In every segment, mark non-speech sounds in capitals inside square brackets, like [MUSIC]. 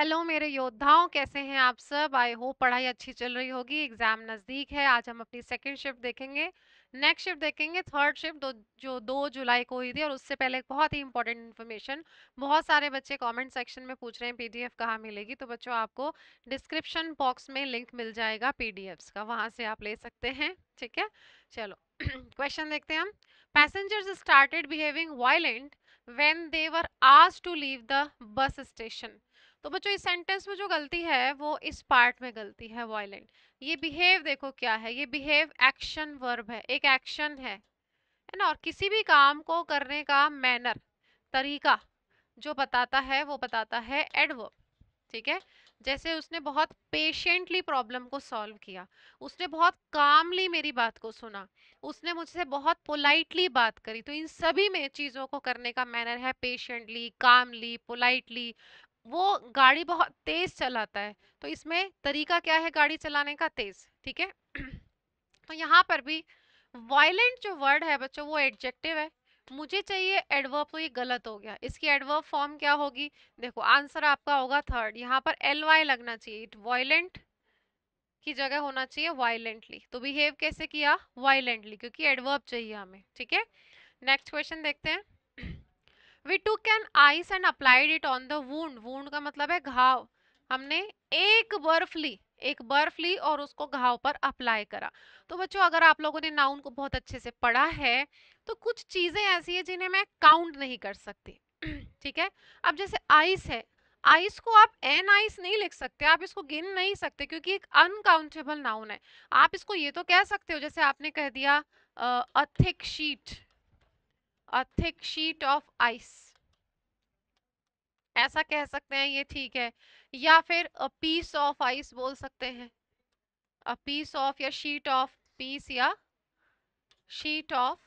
Hello मेरे योद्धाओं कैसे हैं आप सब आई होप पढ़ाई अच्छी चल रही होगी एग्जाम नज़दीक है आज हम अपनी सेकंड शिफ्ट देखेंगे नेक्स्ट शिफ्ट देखेंगे थर्ड शिफ्ट दो, जो दो जुलाई को हुई थी और उससे पहले एक बहुत ही इंपॉर्टेंट इन्फॉर्मेशन बहुत सारे बच्चे कमेंट सेक्शन में पूछ रहे हैं पीडीएफ कहाँ मिलेगी तो बच्चों आपको डिस्क्रिप्शन बॉक्स में लिंक मिल जाएगा पी का वहाँ से आप ले सकते हैं ठीक है चलो [CLEARS THROAT] क्वेश्चन देखते हैं हम passengers started behaving violent when they were आज to leave the bus station तो बच्चों इस सेंटेंस में जो गलती है वो इस पार्ट में गलती है वॉयलेंट ये बिहेव देखो क्या है ये बिहेव एक्शन वर्ब है एक एक्शन है है ना और किसी भी काम को करने का मैनर तरीका जो बताता है वो बताता है एडवर्ब ठीक है जैसे उसने बहुत पेशेंटली प्रॉब्लम को सॉल्व किया उसने बहुत कामली मेरी बात को सुना उसने मुझसे बहुत पोलाइटली बात करी तो इन सभी में चीज़ों को करने का मैनर है पेशेंटली कामली पोलाइटली वो गाड़ी बहुत तेज चलाता है तो इसमें तरीका क्या है गाड़ी चलाने का तेज ठीक है [CLEARS THROAT] तो यहाँ पर भी वायलेंट जो वर्ड है बच्चों वो एडजेक्टिव है मुझे चाहिए एडवर्ब तो ये गलत हो गया इसकी एडवर्ब फॉर्म क्या होगी देखो आंसर आपका होगा थर्ड यहाँ पर एल वाई लगना चाहिए इट वायलेंट की जगह होना चाहिए वायलेंटली तो बिहेव कैसे किया वायलेंटली क्योंकि एडवर्ब चाहिए हमें ठीक है नेक्स्ट क्वेश्चन देखते हैं we took an ice and applied it on the wound wound का मतलब है घाव हमने एक बर्फ ली एक बर्फ ली और उसको घाव पर अप्लाई करा तो बच्चों अगर आप लोगों ने नाउन को बहुत अच्छे से पढ़ा है तो कुछ चीजें ऐसी है जिन्हें मैं काउंट नहीं कर सकती [CLEARS THROAT] ठीक है अब जैसे आइस है आइस को आप एन आइस नहीं लिख सकते आप इसको गिन नहीं सकते क्योंकि एक अनकाउंटेबल नाउन है आप इसको ये तो कह सकते हो जैसे आपने कह दिया a thick sheet a thick sheet of ice ऐसा कह सकते हैं ये ठीक है या फिर अ पीस ऑफ आइस बोल सकते हैं अ पीस ऑफ या शीट ऑफ पीस या शीट ऑफ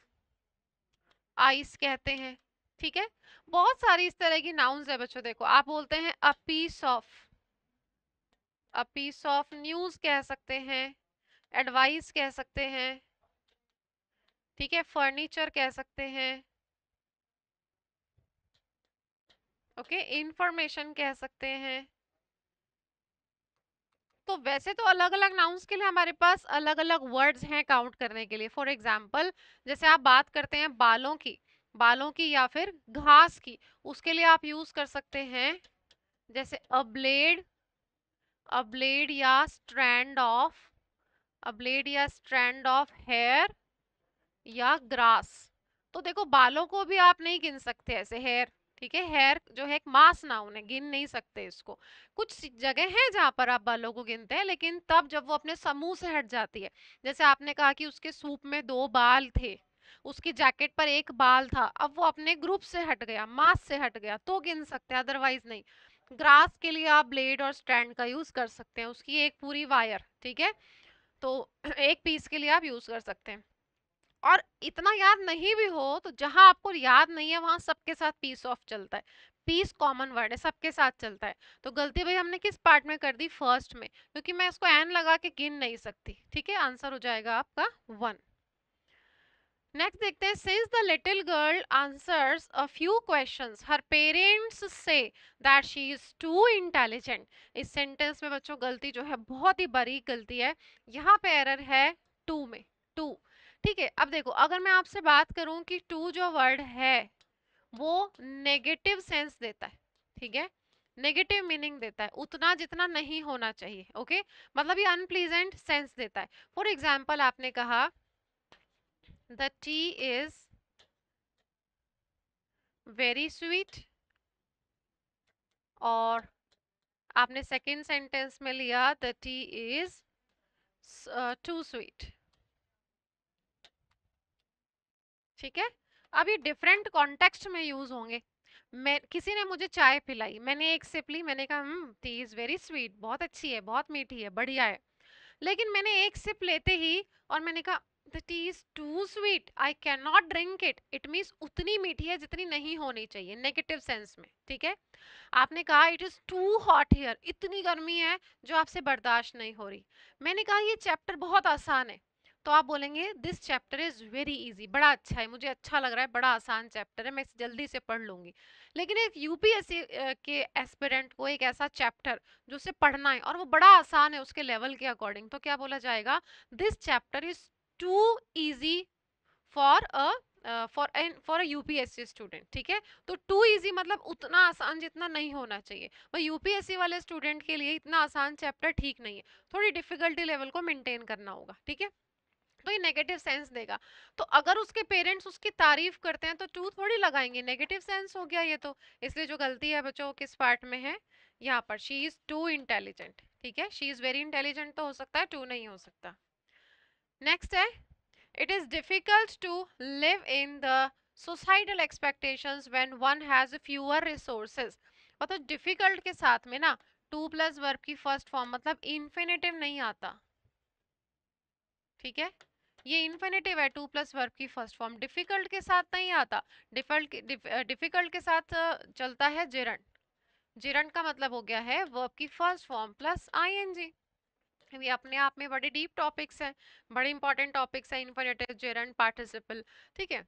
आइस कहते हैं ठीक है बहुत सारी इस तरह की नाउन्स है बच्चों देखो आप बोलते हैं a piece of a piece of news कह सकते हैं एडवाइस कह सकते हैं ठीक है फर्नीचर कह सकते हैं ओके okay, इंफॉर्मेशन कह सकते हैं तो वैसे तो अलग अलग नाउन्स के लिए हमारे पास अलग अलग वर्ड्स हैं काउंट करने के लिए फॉर एग्जाम्पल जैसे आप बात करते हैं बालों की बालों की या फिर घास की उसके लिए आप यूज कर सकते हैं जैसे अब्लेड अब्लेड या स्ट्रैंड ऑफ अब्लेड या स्ट्रैंड ऑफ हेयर या ग्रास तो देखो बालों को भी आप नहीं गिन सकते ऐसे हेयर ठीक है हेयर जो है एक मास ना उन्हें गिन नहीं सकते इसको कुछ जगह है जहां पर आप बालों को गिनते हैं लेकिन तब जब वो अपने समूह से हट जाती है जैसे आपने कहा कि उसके सूप में दो बाल थे उसकी जैकेट पर एक बाल था अब वो अपने ग्रुप से हट गया मास से हट गया तो गिन सकते हैं अदरवाइज नहीं ग्रास के लिए आप ब्लेड और स्टैंड का यूज कर सकते हैं उसकी एक पूरी वायर ठीक है तो [CLEARS THROAT] एक पीस के लिए आप यूज कर सकते हैं और इतना याद नहीं भी हो तो जहां आपको याद नहीं है वहां सबके साथ पीस ऑफ चलता है पीस कॉमन वर्ड है सबके साथ चलता है तो गलती भाई हमने किस पार्ट में कर दी फर्स्ट में क्योंकि मैं इसको एन लगा के गिन नहीं सकती ठीक है आंसर हो जाएगा आपका वन नेक्स्ट देखते हैं since the little girl answers a few questions her parents से that she is too intelligent इस सेंटेंस में बच्चों गलती जो है बहुत ही बड़ी गलती है यहाँ पे एरर है टू में टू ठीक है अब देखो अगर मैं आपसे बात करूं कि टू जो वर्ड है वो नेगेटिव सेंस देता है ठीक है नेगेटिव मीनिंग देता है उतना जितना नहीं होना चाहिए ओके मतलब ये अनप्लीजेंट सेंस देता है फॉर एग्जाम्पल आपने कहा the tea is very sweet और आपने सेकेंड सेंटेंस में लिया the tea is too sweet ठीक है अब ये डिफरेंट कॉन्टेक्स्ट में यूज होंगे मैं किसी ने मुझे चाय पिलाई मैंने एक सिप ली मैंने कहा टी इज़ वेरी स्वीट बहुत अच्छी है बहुत मीठी है बढ़िया है लेकिन मैंने एक सिप लेते ही और मैंने कहा the tea is too sweet I can not drink it it means उतनी मीठी है जितनी नहीं होनी चाहिए नेगेटिव सेंस में ठीक है आपने कहा it is too hot here इतनी गर्मी है जो आपसे बर्दाश्त नहीं हो रही मैंने कहा ये चैप्टर बहुत आसान है तो आप बोलेंगे this chapter is very easy बड़ा अच्छा है मुझे अच्छा लग रहा है बड़ा आसान चैप्टर है मैं इसे जल्दी से पढ़ लूंगी लेकिन एक यूपीएससी के एस्पिरेंट को एक ऐसा चैप्टर जो उसे पढ़ना है और वो बड़ा आसान है उसके लेवल के अकॉर्डिंग तो क्या बोला जाएगा this chapter is too easy for a for an for a C student ठीक है तो टू ईजी मतलब उतना आसान जितना नहीं होना चाहिए वह यू पी एस सी वाले स्टूडेंट के लिए इतना आसान चैप्टर ठीक नहीं है थोड़ी डिफिकल्टी लेवल को मेनटेन करना होगा ठीक है तो ये नेगेटिव सेंस देगा तो अगर उसके पेरेंट्स उसकी तारीफ करते हैं तो टू थोड़ी लगाएंगे नेगेटिव सेंस हो गया ये तो इसलिए जो गलती है बच्चों किस पार्ट में है यहाँ पर शी इज़ टू इंटेलिजेंट ठीक है शी इज़ वेरी इंटेलिजेंट तो हो सकता है टू नहीं हो सकता नेक्स्ट है it is difficult to live in the societal expectation when one has fewer resources मतलब डिफ़िकल्ट के साथ में ना टू प्लस वर्ब की फर्स्ट फॉर्म मतलब इन्फिनेटिव नहीं आता ठीक है ये इन्फिनेटिव है टू प्लस वर्ब की फर्स्ट फॉर्म डिफिकल्ट के साथ नहीं आता डिफल्ट डिफिकल्ट के साथ चलता है जेरंट जेरंट का मतलब हो गया है वर्ब की फर्स्ट फॉर्म प्लस आईएनजी ये अपने आप में बड़े डीप टॉपिक्स हैं बड़े इंपॉर्टेंट टॉपिक्स हैं इन्फिनेटिव जेरंट पार्टिसिपल ठीक है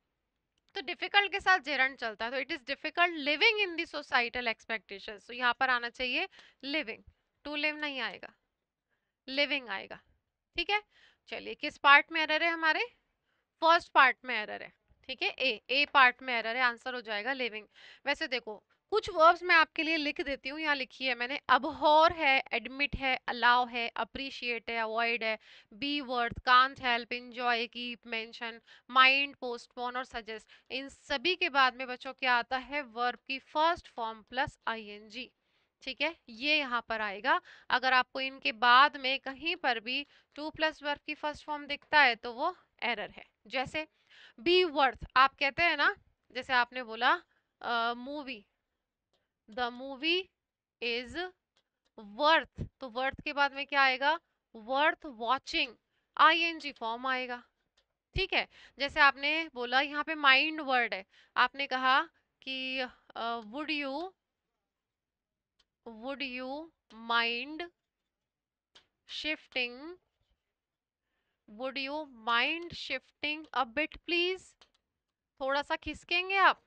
तो डिफिकल्ट के साथ जिरन चलता है तो it is difficult living in the societal expectation तो यहाँ पर आना चाहिए लिविंग टू लिव नहीं आएगा लिविंग आएगा ठीक है चलिए किस पार्ट में एरर है हमारे फर्स्ट पार्ट में एरर है ठीक है ए ए पार्ट में एरर है आंसर हो जाएगा लिविंग वैसे देखो कुछ वर्ब्स मैं आपके लिए लिख देती हूँ यहाँ लिखी है मैंने हॉर है एडमिट है अलाउ है अप्रिशिएट है अवॉइड है be worth can't help enjoy keep mention mind postpone और सजेस्ट इन सभी के बाद में बच्चों क्या आता है वर्ब की फर्स्ट फॉर्म प्लस आईएनजी ठीक है ये यहाँ पर आएगा अगर आपको इनके बाद में कहीं पर भी टू प्लस वर्ब की फर्स्ट फॉर्म दिखता है तो वो एरर है जैसे बी वर्थ आप कहते हैं ना जैसे आपने बोला movie the movie is worth तो वर्थ के बाद में क्या आएगा worth watching I N G form आएगा ठीक है जैसे आपने बोला यहाँ पे माइंड वर्ड है आपने कहा कि would you would you mind shifting would you mind shifting a bit please थोड़ा सा खिसकेंगे आप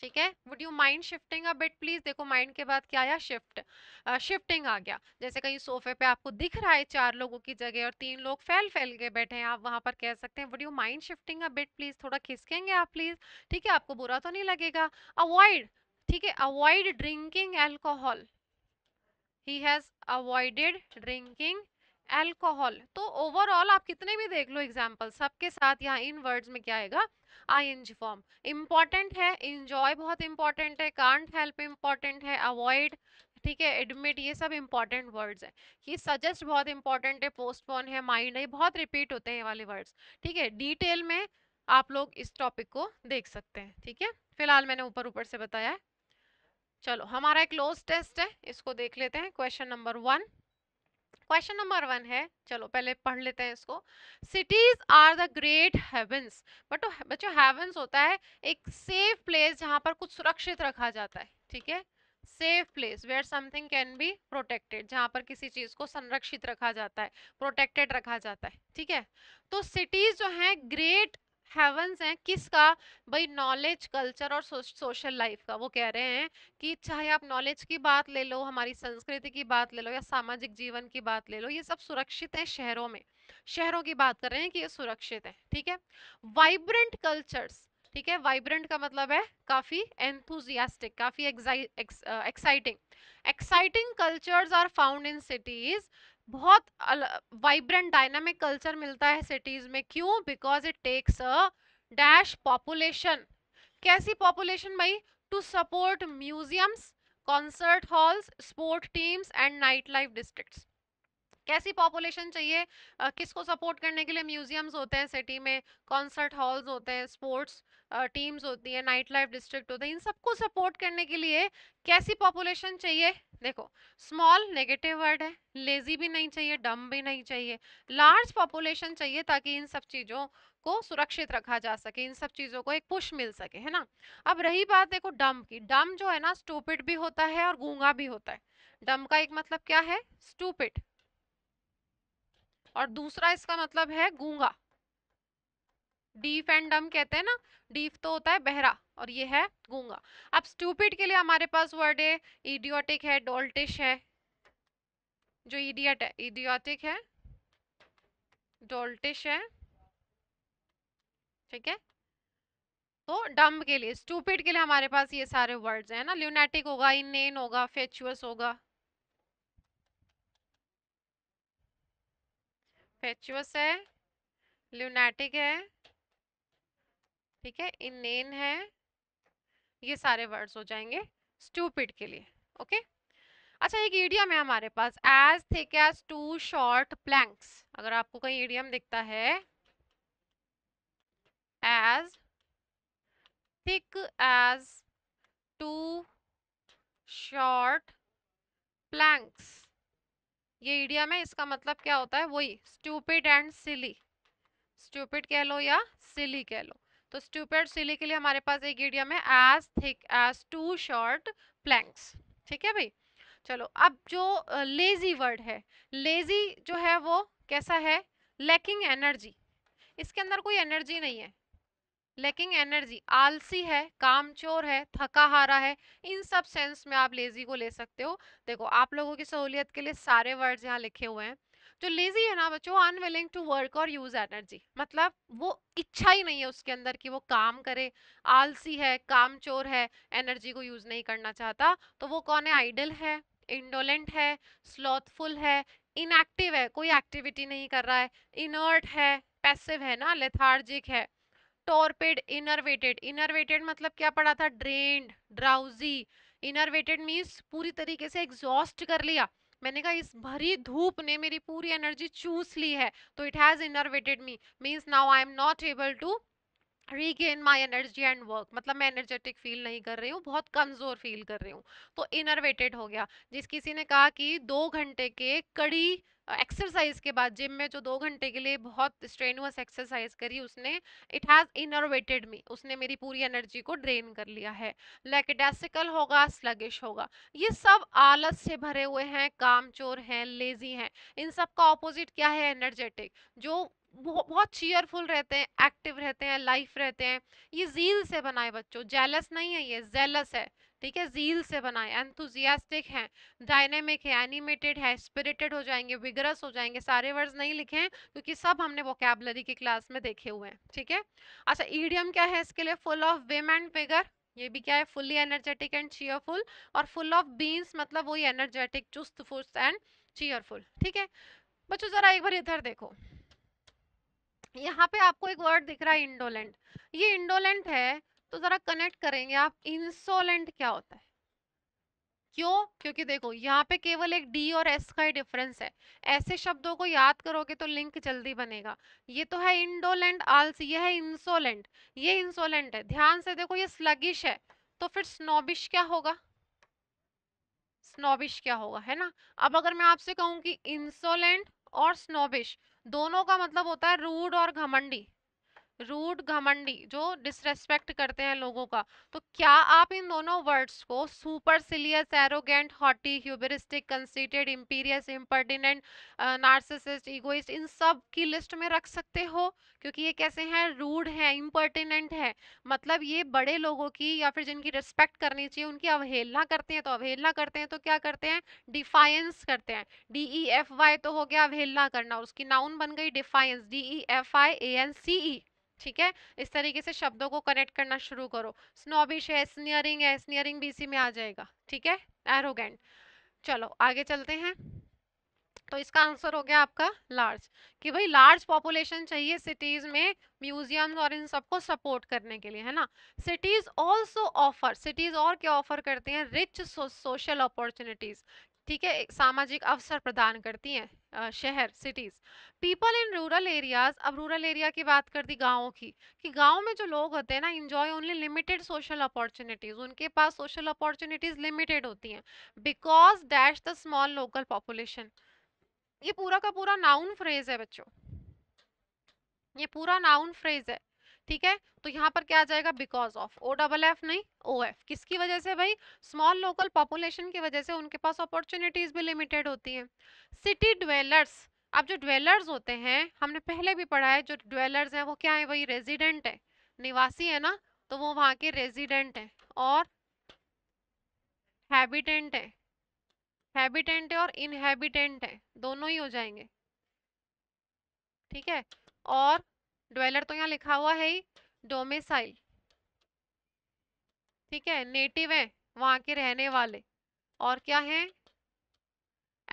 ठीक है would you mind shifting a bit please देखो माइंड के बाद क्या आया शिफ्ट शिफ्टिंग आ गया जैसे कहीं सोफे पे आपको दिख रहा है चार लोगों की जगह और तीन लोग फैल फैल के बैठे हैं आप वहां पर कह सकते हैं would you mind shifting a bit please थोड़ा खिसकेंगे आप प्लीज ठीक है आपको बुरा तो नहीं लगेगा अवॉइड ठीक है avoid drinking alcohol he has avoided drinking alcohol तो ओवरऑल आप कितने भी देख लो एग्जाम्पल सबके साथ यहाँ इन वर्ड्स में क्या आएगा I N G form important है इंजॉय बहुत इंपॉर्टेंट है कांट हेल्प इम्पॉर्टेंट है अवॉइड ठीक है एडमिट ये सब इंपॉर्टेंट वर्ड्स हैं ये सजेस्ट बहुत इंपॉर्टेंट है पोस्टपोन है माइंड है बहुत रिपीट होते हैं ये वाले वर्ड्स ठीक है डिटेल में आप लोग इस टॉपिक को देख सकते हैं ठीक है फिलहाल मैंने ऊपर ऊपर से बताया है चलो हमारा एक क्लोज टेस्ट है इसको देख लेते हैं question number one question number one है चलो पहले पढ़ लेते हैं इसको cities are the great havens but बच्चों हेवेंस होता है एक सेफ प्लेस जहाँ पर कुछ सुरक्षित रखा जाता है ठीक है safe place where something can be protected जहाँ पर किसी चीज़ को संरक्षित रखा जाता है प्रोटेक्टेड रखा जाता है ठीक है तो सिटीज जो है ग्रेट हैवंस हैं किसका भाई नॉलेज कल्चर और सोशल लाइफ का वो कह रहे हैं कि चाहे आप नॉलेज की बात ले लो हमारी संस्कृति की बात ले लो या सामाजिक जीवन की बात ले लो ये सब सुरक्षित है शहरों में शहरों की बात कर रहे हैं कि ये सुरक्षित है ठीक है वाइब्रेंट कल्चर्स ठीक है वाइब्रेंट का मतलब है काफी एंथुजियास्टिक काफी exciting exciting cultures are found in cities बहुत वाइब्रेंट डायनामिक कल्चर मिलता है सिटीज में क्यों because it takes a dash population कैसी पॉपुलेशन भाई to support museums concert halls sport teams and night life district कैसी पॉपुलेशन चाहिए आ, किसको सपोर्ट करने के लिए म्यूजियम्स होते हैं सिटी में कॉन्सर्ट हॉल्स होते हैं स्पोर्ट्स टीम्स होती हैं नाइट लाइफ डिस्ट्रिक्ट होते हैं इन सबको सपोर्ट करने के लिए कैसी पॉपुलेशन चाहिए देखो स्मॉल नेगेटिव वर्ड है लेजी भी नहीं चाहिए डम भी नहीं चाहिए लार्ज पॉपुलेशन चाहिए ताकि इन सब चीज़ों को सुरक्षित रखा जा सके इन सब चीज़ों को एक पुश मिल सके है ना अब रही बात देखो डम की डम जो है ना स्टूपिट भी होता है और गूंगा भी होता है डम का एक मतलब क्या है स्टूपिट और दूसरा इसका मतलब है गूंगा डीफ एंड डम कहते हैं ना डीफ तो होता है बहरा और ये है गूंगा अब स्टूपिड के लिए हमारे पास वर्ड है इडियोटिक है डोल्टिश है जो इडियट है इडियोटिक है डोल्टिश है ठीक है तो डम के लिए स्टूपिड के लिए हमारे पास ये सारे वर्ड्स हैं ना ल्यूनेटिक होगा इन होगा फेचुअस होगा फेचुअस है ल्यूनेटिक है ठीक है इननेन है ये सारे वर्ड्स हो जाएंगे स्टूपिड के लिए ओके अच्छा एक ईडियम है हमारे पास as thick as two short planks अगर आपको कहीं ईडियम दिखता है as thick as two short planks ये ईडियम है इसका मतलब क्या होता है वही स्टूपिड एंड सिली स्टूपिड कह लो या सिली कह लो तो स्टूपेड सिली के लिए हमारे पास एक एडियम है as thick as two short planks ठीक है भाई चलो अब जो लेजी uh, वर्ड है लेजी जो है वो कैसा है लैकिंग एनर्जी इसके अंदर कोई एनर्जी नहीं है लैकिंग एनर्जी आलसी है कामचोर है थकाहारा है इन सब सेंस में आप लेजी को ले सकते हो देखो आप लोगों की सहूलियत के लिए सारे वर्ड्स यहाँ लिखे हुए हैं जो तो लेजी है ना बच्चों अनविलिंग टू वर्क और यूज एनर्जी मतलब वो इच्छा ही नहीं है उसके अंदर कि वो काम करे आलसी है काम चोर है एनर्जी को यूज नहीं करना चाहता तो वो कौन है आइडल है इंडोलेंट है स्लोथफुल है इनएक्टिव है कोई एक्टिविटी नहीं कर रहा है इनर्ट है पैसिव है ना लेथार्जिक है टॉर्पेड इनरवेटेड इनरवेटेड मतलब क्या पड़ा था ड्रेन ड्राउजी इनरवेटेड मीन्स पूरी तरीके से एग्जॉस्ट कर लिया मैंने कहा इस भरी धूप ने मेरी पूरी एनर्जी चूस ली है तो it has enervated me means now I am not able to regain my energy and work मतलब मैं एनर्जेटिक फील नहीं कर रही हूँ बहुत कमज़ोर फील कर रही हूँ तो इनर्वेटेड हो गया जिस किसी ने कहा कि दो घंटे के कड़ी एक्सरसाइज के बाद जिम में जो दो घंटे के लिए बहुत स्ट्रेनुअस एक्सरसाइज करी उसने इट हैज़ इनोवेटेड मी उसने मेरी पूरी एनर्जी को ड्रेन कर लिया है लैकेडेसिकल होगा स्लगिश होगा ये सब आलस से भरे हुए हैं कामचोर हैं लेजी हैं इन सब का ऑपोजिट क्या है एनर्जेटिक जो बहुत चीयरफुल रहते हैं एक्टिव रहते हैं लाइफ रहते हैं ये जील से बनाए बच्चों जेलस नहीं है ये जेलस है ठीक है जील से बनाए एंथुजियास्टिक हैं डायनेमिक है एनिमेटेड है स्पिरिटेड हो जाएंगे विगरस हो जाएंगे सारे वर्ड्स नहीं लिखे हैं क्योंकि सब हमने वोकेबलरी की क्लास में देखे हुए हैं ठीक है अच्छा ईडियम क्या है इसके लिए full of vim and vigour ये भी क्या है फुल्ली एनर्जेटिक एंड चीयरफुल और फुल ऑफ बीन्स मतलब वही एनर्जेटिक चुस्त फुस्त एंड चीयरफुल ठीक है बच्चों जरा एक बार इधर देखो यहाँ पे आपको एक वर्ड दिख रहा है इंडोलेंट ये इंडोलेंट है तो जरा कनेक्ट करेंगे आप इंसोलेंट क्या होता है क्यों क्योंकि देखो यहाँ पे केवल एक डी और एस का ही डिफरेंस है ऐसे शब्दों को याद करोगे तो लिंक जल्दी बनेगा ये तो है इंडोलेंट आलसी ये है इंसोलेंट ये इंसोलेंट है ध्यान से देखो ये स्लगिश है तो फिर स्नोबिश क्या होगा स्नोबिश क्या होगा है ना अब अगर मैं आपसे कहूँ कि इंसोलेंट और स्नोबिश दोनों का मतलब होता है रूड और घमंडी रूड घमंडी जो डिसरेस्पेक्ट करते हैं लोगों का तो क्या आप इन दोनों वर्ड्स को supercilious arrogant haughty hubristic conceited imperious impertinent narcissist egoist इन सब की लिस्ट में रख सकते हो क्योंकि ये कैसे हैं रूड हैं इम्पर्टिनेंट है मतलब ये बड़े लोगों की या फिर जिनकी रिस्पेक्ट करनी चाहिए उनकी अवहेलना करते हैं तो अवहेलना करते हैं तो क्या करते हैं डिफाइंस करते हैं डी ई एफ वाई तो हो गया अवहेलना करना उसकी नाउन बन गई defiance D E F I A N C E ठीक है इस तरीके से शब्दों को कनेक्ट करना शुरू करो स्नोबिश है स्नियरिंग है स्नियरिंग भी इसी में आ जाएगा ठीक है एरोगेंट चलो आगे चलते हैं तो इसका आंसर हो गया आपका लार्ज कि भाई लार्ज पॉपुलेशन चाहिए सिटीज में म्यूजियम्स और इन सबको सपोर्ट करने के लिए है ना सिटीज ऑल्सो ऑफर सिटीज और क्या ऑफर करते हैं रिच सोशल अपॉर्चुनिटीज ठीक है सामाजिक अवसर प्रदान करती हैं शहर cities people in rural areas अब रूरल एरिया की बात कर दी गाँव की कि गाँव में जो लोग होते हैं ना enjoy only limited social opportunities उनके पास सोशल अपॉर्चुनिटीज लिमिटेड होती हैं because dash the small local population ये पूरा का पूरा नाउन फ्रेज है बच्चों ये पूरा नाउन फ्रेज है ठीक है तो यहाँ पर क्या आ जाएगा because of O double F नहीं ओ एफ किसकी वजह से भाई स्मॉल लोकल पॉपुलेशन की वजह से उनके पास अपॉर्चुनिटीज भी लिमिटेड होती हैं सिटी ड्वेलर्स अब जो ड्वेलर्स होते हैं हमने पहले भी पढ़ा है जो ड्वेलर्स हैं वो क्या है वही रेजिडेंट है निवासी है ना तो वो वहाँ के रेजिडेंट हैं और हैबिटेंट है हैबिटेंट है और इनहेबिटेंट है दोनों ही हो जाएंगे ठीक है और ड्वेलर तो यहाँ लिखा हुआ है ही डोमिसाइल ठीक है नेटिव है वहाँ के रहने वाले और क्या है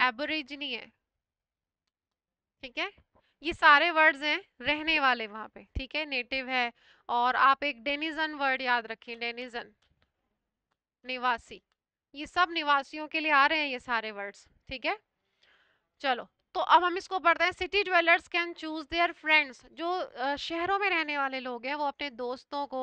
एबोरिजनी है ठीक है ये सारे वर्ड्स हैं रहने वाले वहाँ पे ठीक है नेटिव है और आप एक डेनिजन वर्ड याद रखें डेनिजन निवासी ये सब निवासियों के लिए आ रहे हैं ये सारे वर्ड्स ठीक है चलो तो अब हम इसको पढ़ते हैं city dwellers can choose their friends जो शहरों में रहने वाले लोग हैं वो अपने दोस्तों को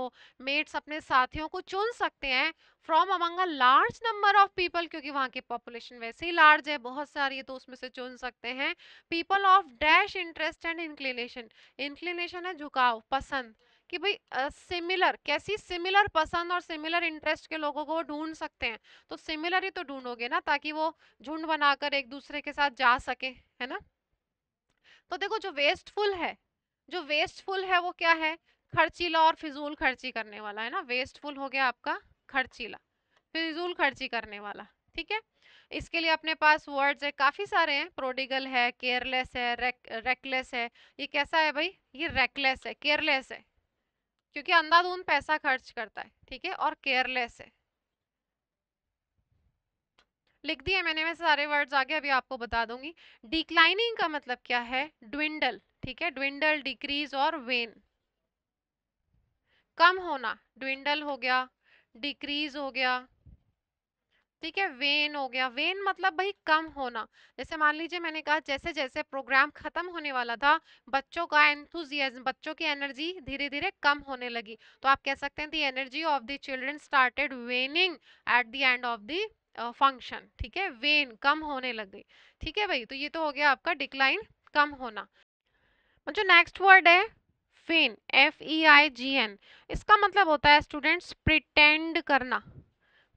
मेट्स अपने साथियों को चुन सकते हैं from among a large number of people क्योंकि वहाँ की पॉपुलेशन वैसे ही लार्ज है बहुत सारी है तो उसमें से चुन सकते हैं people of dash interest and inclination inclination है झुकाव पसंद कि भाई सिमिलर uh, कैसी सिमिलर पसंद और सिमिलर इंटरेस्ट के लोगों को ढूंढ सकते हैं तो सिमिलर ही तो ढूंढोगे ना ताकि वो झुंड बनाकर एक दूसरे के साथ जा सके है ना तो देखो जो वेस्टफुल है जो वेस्टफुल है वो क्या है खर्चीला और फिजूल खर्ची करने वाला है ना वेस्टफुल हो गया आपका खर्चीला फिजूल खर्ची करने वाला ठीक है इसके लिए अपने पास वर्ड्स है काफ़ी सारे हैं प्रोडिगल है केयरलेस है रेक, रेकलेस है ये कैसा है भाई ये रेकलेस है केयरलेस है क्योंकि अंधाधुंध पैसा खर्च करता है ठीक है और केयरलेस है लिख दिए मैंने वैसे सारे वर्ड्स आगे अभी आपको बता दूंगी डिक्लाइनिंग का मतलब क्या है ड्विंडल ठीक है ड्विंडल डिक्रीज और वेन कम होना ड्विंडल हो गया डिक्रीज हो गया ठीक है वेन हो गया वेन मतलब भाई कम होना जैसे मान लीजिए मैंने कहा जैसे जैसे प्रोग्राम खत्म होने वाला था बच्चों का एंथुजियाज्म बच्चों की एनर्जी धीरे धीरे कम होने लगी तो आप कह सकते हैं the energy of the children started waning at the end of the function ठीक है वेन कम होने लग गई ठीक है भाई तो ये तो हो गया आपका डिक्लाइन कम होना जो नेक्स्ट वर्ड है फेन F E I G N इसका मतलब होता है स्टूडेंट्स प्रिटेंड करना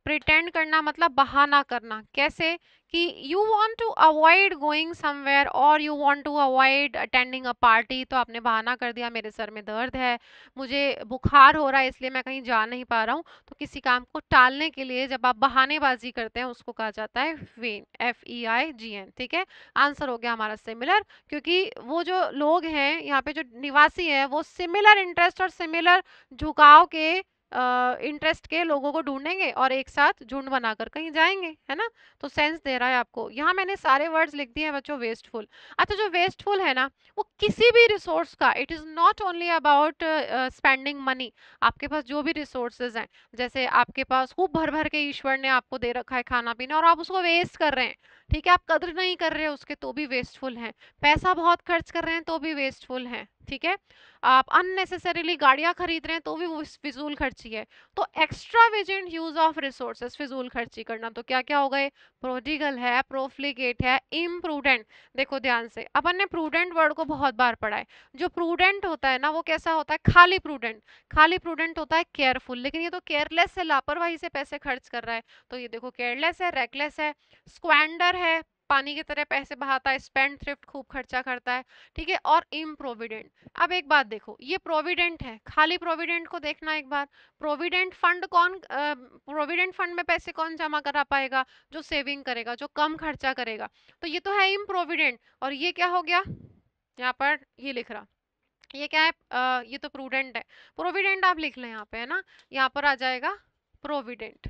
प्रिटेंड करना मतलब बहाना करना कैसे कि you want to avoid going somewhere और you want to avoid attending a party तो आपने बहाना कर दिया मेरे सर में दर्द है मुझे बुखार हो रहा है इसलिए मैं कहीं जा नहीं पा रहा हूँ तो किसी काम को टालने के लिए जब आप बहानेबाजी करते हैं उसको कहा जाता है वेन F E I G N ठीक है आंसर हो गया हमारा सिमिलर क्योंकि वो जो लोग हैं यहाँ पे जो निवासी हैं वो सिमिलर इंटरेस्ट और सिमिलर झुकाव के इंटरेस्ट के लोगों को ढूंढेंगे और एक साथ झुंड बनाकर कहीं जाएंगे है ना तो सेंस दे रहा है आपको यहाँ मैंने सारे वर्ड्स लिख दिए हैं बच्चों वेस्टफुल अच्छा जो वेस्टफुल है ना वो किसी भी रिसोर्स का it is not only about spending money आपके पास जो भी रिसोर्सेज हैं जैसे आपके पास खूब भर भर के ईश्वर ने आपको दे रखा है खाना पीना और आप उसको वेस्ट कर रहे हैं ठीक है आप कदर नहीं कर रहे उसके तो भी वेस्टफुल हैं पैसा बहुत खर्च कर रहे हैं तो भी वेस्टफुल हैं ठीक है आप अननेसेसरीली गाड़ियां खरीद रहे हैं तो भी वो फिजूल खर्ची है तो extravagant use of resources फिजूल खर्ची करना तो क्या क्या हो गए प्रोडिगल है प्रोफ्लिकेट है इम्प्रूडेंट देखो ध्यान से अपन ने प्रूडेंट वर्ड को बहुत बार पढ़ा है जो प्रूडेंट होता है ना वो कैसा होता है खाली प्रूडेंट खाली प्रूडेंट होता है केयरफुल लेकिन ये तो केयरलेस है लापरवाही से पैसे खर्च कर रहा है तो ये देखो केयरलेस है रेकलेस है स्क्वेंडर है पानी की तरह पैसे बहाता है स्पेंड थ्रिफ्ट खूब खर्चा करता है ठीक है और इम्प्रोविडेंट अब एक बात देखो ये प्रोविडेंट है खाली प्रोविडेंट को देखना एक बार प्रोविडेंट फंड कौन प्रोविडेंट फंड में पैसे कौन जमा करा पाएगा जो सेविंग करेगा जो कम खर्चा करेगा तो ये तो है इम्प्रोविडेंट और ये क्या हो गया यहाँ पर ये लिख रहा ये क्या है आ, ये तो प्रूडेंट है प्रोविडेंट आप लिख लें यहाँ पे है ना यहाँ पर आ जाएगा प्रोविडेंट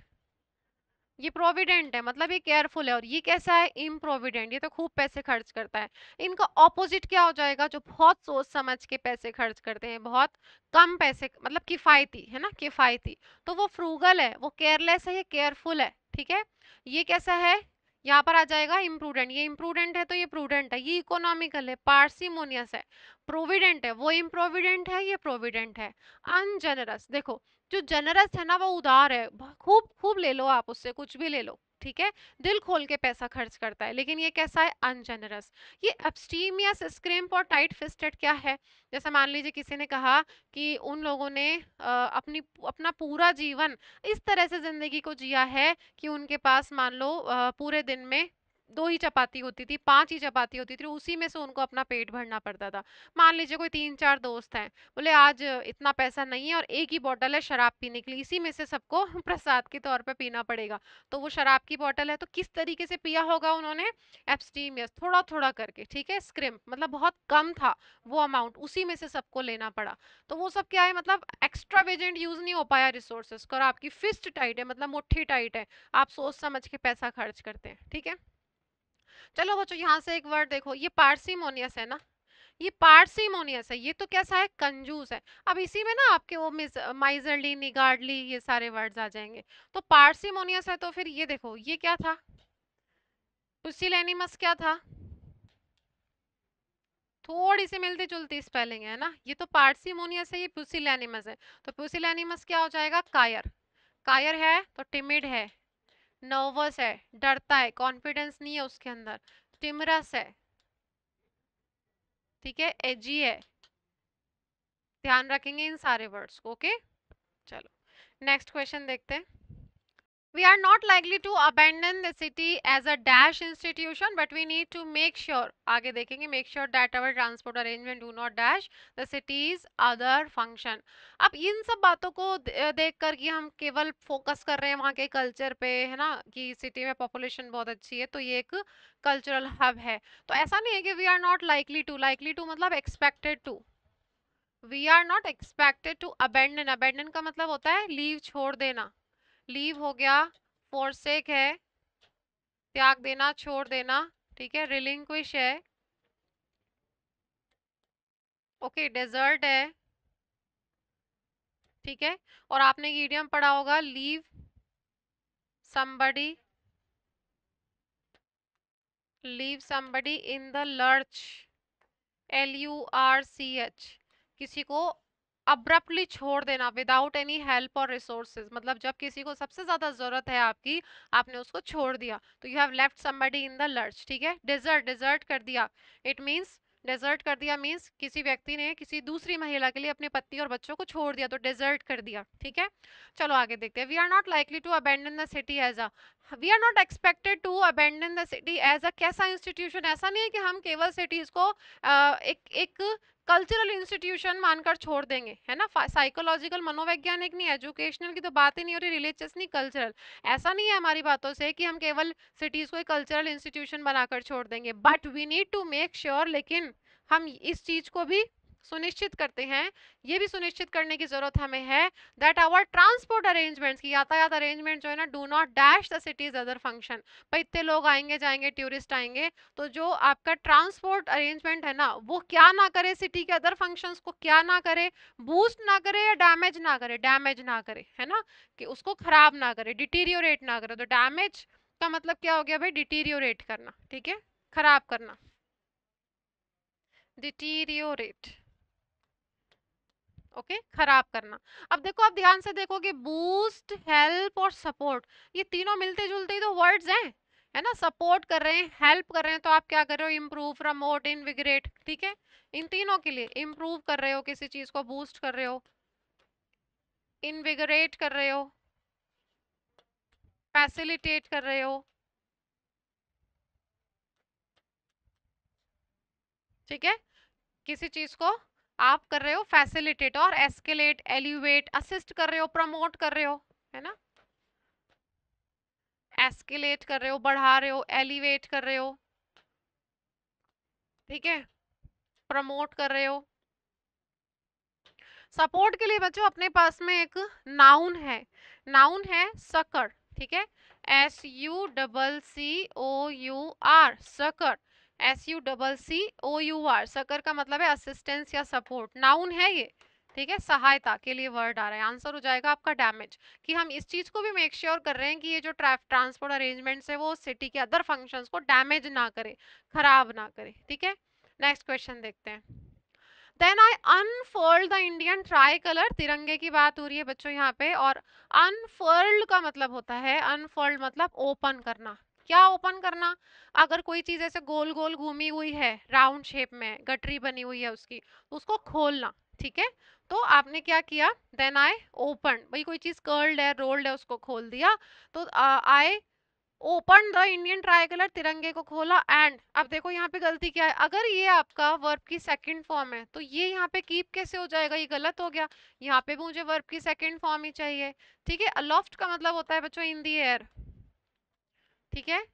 ये प्रोविडेंट है मतलब ये केयरफुल है और ये कैसा है इम्प्रोविडेंट ये तो खूब पैसे खर्च करता है इनका ऑपोजिट क्या हो जाएगा जो बहुत सोच समझ के पैसे खर्च करते हैं बहुत कम पैसे मतलब किफ़ायती है ना किफ़ायती तो वो फ्रूगल है वो केयरलेस है ये केयरफुल है ठीक है ये कैसा है यहाँ पर आ जाएगा इम्प्रूडेंट ये इम्प्रूडेंट है तो ये प्रूडेंट है ये इकोनॉमिकल है पार्सिमोनियस है प्रोविडेंट है वो इम्प्रोविडेंट है ये प्रोविडेंट है अनजेनरस देखो जो जनरस है ना वो उदार है खूब खूब ले लो आप उससे कुछ भी ले लो ठीक है दिल खोल के पैसा खर्च करता है लेकिन ये कैसा है अनजनरस ये अपस्टीम या स्क्रिम्प और टाइट फिस्टेड क्या है जैसे मान लीजिए किसी ने कहा कि उन लोगों ने अपनी अपना पूरा जीवन इस तरह से ज़िंदगी को जिया है कि उनके पास मान लो पूरे दिन में दो ही चपाती होती थी पांच ही चपाती होती थी उसी में से उनको अपना पेट भरना पड़ता था मान लीजिए कोई तीन चार दोस्त हैं बोले आज इतना पैसा नहीं है और एक ही बॉटल है शराब पीने के लिए इसी में से सबको [LAUGHS] प्रसाद के तौर पर पीना पड़ेगा तो वो शराब की बॉटल है तो किस तरीके से पिया होगा उन्होंने एप्सटीमियस थोड़ा थोड़ा करके ठीक है स्क्रिम मतलब बहुत कम था वो अमाउंट उसी में से सबको लेना पड़ा तो वो सब क्या है मतलब एक्स्ट्रा वेजेंट यूज नहीं हो पाया रिसोर्सेस और आपकी फिस्ट टाइट है मतलब मुठ्ठी टाइट है आप सोच समझ के पैसा खर्च करते हैं ठीक है चलो बच्चों यहाँ से एक वर्ड देखो ये पार्सिमोनियस है ना ये पार्सिमोनियस है ये तो कैसा है कंजूस है अब इसी में ना आपके वो माइजरली निगार्डली ये सारे वर्ड्स आ जाएंगे तो पार्सिमोनियस है तो फिर ये देखो ये क्या था पुसिलेनिमस क्या था थोड़ी सी मिलती जुलती स्पेलिंग है ना ये तो पार्सिमोनियस है ये पुसिलेनिमस है तो पुसिलेनिमस क्या हो जाएगा कायर कायर है तो टिमिड है नर्वस है डरता है कॉन्फिडेंस नहीं है उसके अंदर टिमरस है ठीक है एजी है ध्यान रखेंगे इन सारे वर्ड्स को ओके चलो नेक्स्ट क्वेश्चन देखते हैं we are not likely to abandon the city as a dash institution but we need to make sure aage dekhenge make sure that our transport arrangement do not dash the city's other function ab in sab baaton ko dekh kar ki hum keval focus kar rahe hain wahan ke culture pe hai na ki city mein population bahut achhi hai to ye ek cultural hub hai to aisa nahi hai ki we are not likely to likely to matlab expected to we are not expected to abandon abandon ka matlab hota hai leave chhod dena leave हो गया forsake है त्याग देना छोड़ देना ठीक है railing क्विश है ओके डेजर्ट है ठीक है और आपने ईडियम पढ़ा होगा leave somebody leave somebody in the lurch L U R C H किसी को अब्रप्टली छोड़ देना विदाउट एनी हेल्प और रिसोर्सेज मतलब जब किसी को सबसे ज्यादा जरूरत है आपकी आपने उसको छोड़ दिया तो you have left somebody in the lurch ठीक है डिजर्ट डिजर्ट कर दिया इट मीन्स डेजर्ट कर दिया मीन्स किसी व्यक्ति ने किसी दूसरी महिला के लिए अपने पति और बच्चों को छोड़ दिया तो डेजर्ट कर दिया ठीक है चलो आगे देखते हैं we are not likely to abandon the city as a we are not expected to abandon the city as a कैसा इंस्टीट्यूशन ऐसा नहीं है कि हम केवल सिटीज़ को एक एक कल्चरल इंस्टीट्यूशन मानकर छोड़ देंगे है ना साइकोलॉजिकल मनोवैज्ञानिक नहीं एजुकेशनल की तो बात ही नहीं हो रही रिलीजियस नहीं कल्चरल ऐसा नहीं है हमारी बातों से कि हम केवल सिटीज़ को एक कल्चरल इंस्टीट्यूशन बनाकर छोड़ देंगे but we need to make sure लेकिन हम इस चीज़ को भी सुनिश्चित करते हैं ये भी सुनिश्चित करने की जरूरत हमें है दैट आवर ट्रांसपोर्ट अरेंजमेंट्स की यातायात अरेंजमेंट जो है ना do not dash the cities other function भाई इतने लोग आएंगे जाएंगे टूरिस्ट आएंगे तो जो आपका ट्रांसपोर्ट अरेंजमेंट है ना वो क्या ना करे सिटी के अदर फंक्शंस को क्या ना करे बूस्ट ना करे या डैमेज ना करे डैमेज ना करे है ना कि उसको खराब ना करे डिटीरियोरेट ना करे तो डैमेज का मतलब क्या हो गया भाई डिटीरियोरेट करना ठीक है खराब करना डिटीरियोरेट ओके okay? खराब करना अब देखो आप ध्यान से देखोगे बूस्ट हेल्प और सपोर्ट ये तीनों मिलते जुलते ही तो वर्ड्स हैं है ना सपोर्ट कर रहे हैं हेल्प कर रहे हैं तो आप क्या कर रहे हो इम्प्रूव प्रमोट इनविग्रेट ठीक है इन तीनों के लिए इम्प्रूव कर रहे हो किसी चीज को बूस्ट कर रहे हो इनविग्रेट कर रहे हो फैसिलिटेट कर रहे हो ठीक है किसी चीज को आप कर रहे हो फैसिलिटेट और एस्केलेट एलिवेट असिस्ट कर रहे हो प्रमोट कर रहे हो है ना एस्केलेट कर रहे हो बढ़ा रहे हो एलिवेट कर रहे हो ठीक है प्रमोट कर रहे हो सपोर्ट के लिए बच्चों अपने पास में एक नाउन है नाउन है सकड़ ठीक है S U double C O U R succour S U double C O U R succour का मतलब है असिस्टेंस या सपोर्ट नाउन है ये ठीक है सहायता के लिए वर्ड आ रहा है आंसर हो जाएगा आपका डैमेज कि हम इस चीज़ को भी मेक श्योर sure कर रहे हैं कि ये जो ट्रांसपोर्ट अरेंजमेंट्स है वो सिटी के अदर फंक्शंस को डैमेज ना करे खराब ना करे ठीक है नेक्स्ट क्वेश्चन देखते हैं then I unfurled the Indian tricolour तिरंगे की बात हो रही है बच्चों यहाँ पे और अनफर्ल्ड का मतलब होता है अनफर्ल्ड मतलब ओपन करना क्या ओपन करना अगर कोई चीज ऐसे गोल गोल घूमी हुई है राउंड शेप में गटरी बनी हुई है उसकी तो उसको खोलना ठीक है तो आपने क्या किया देन आई ओपन भाई कोई चीज कर्ल्ड है रोल्ड है उसको खोल दिया तो I open the Indian tricolour तिरंगे को खोला एंड अब देखो यहाँ पे गलती क्या है अगर ये आपका वर्ब की सेकंड फॉर्म है तो ये यहाँ पे कीप कैसे हो जाएगा ये गलत हो गया यहाँ पे भी मुझे वर्ब की सेकंड फॉर्म ही चाहिए ठीक है अलॉफ्ट का मतलब होता है बच्चों इन दी एयर ठीक है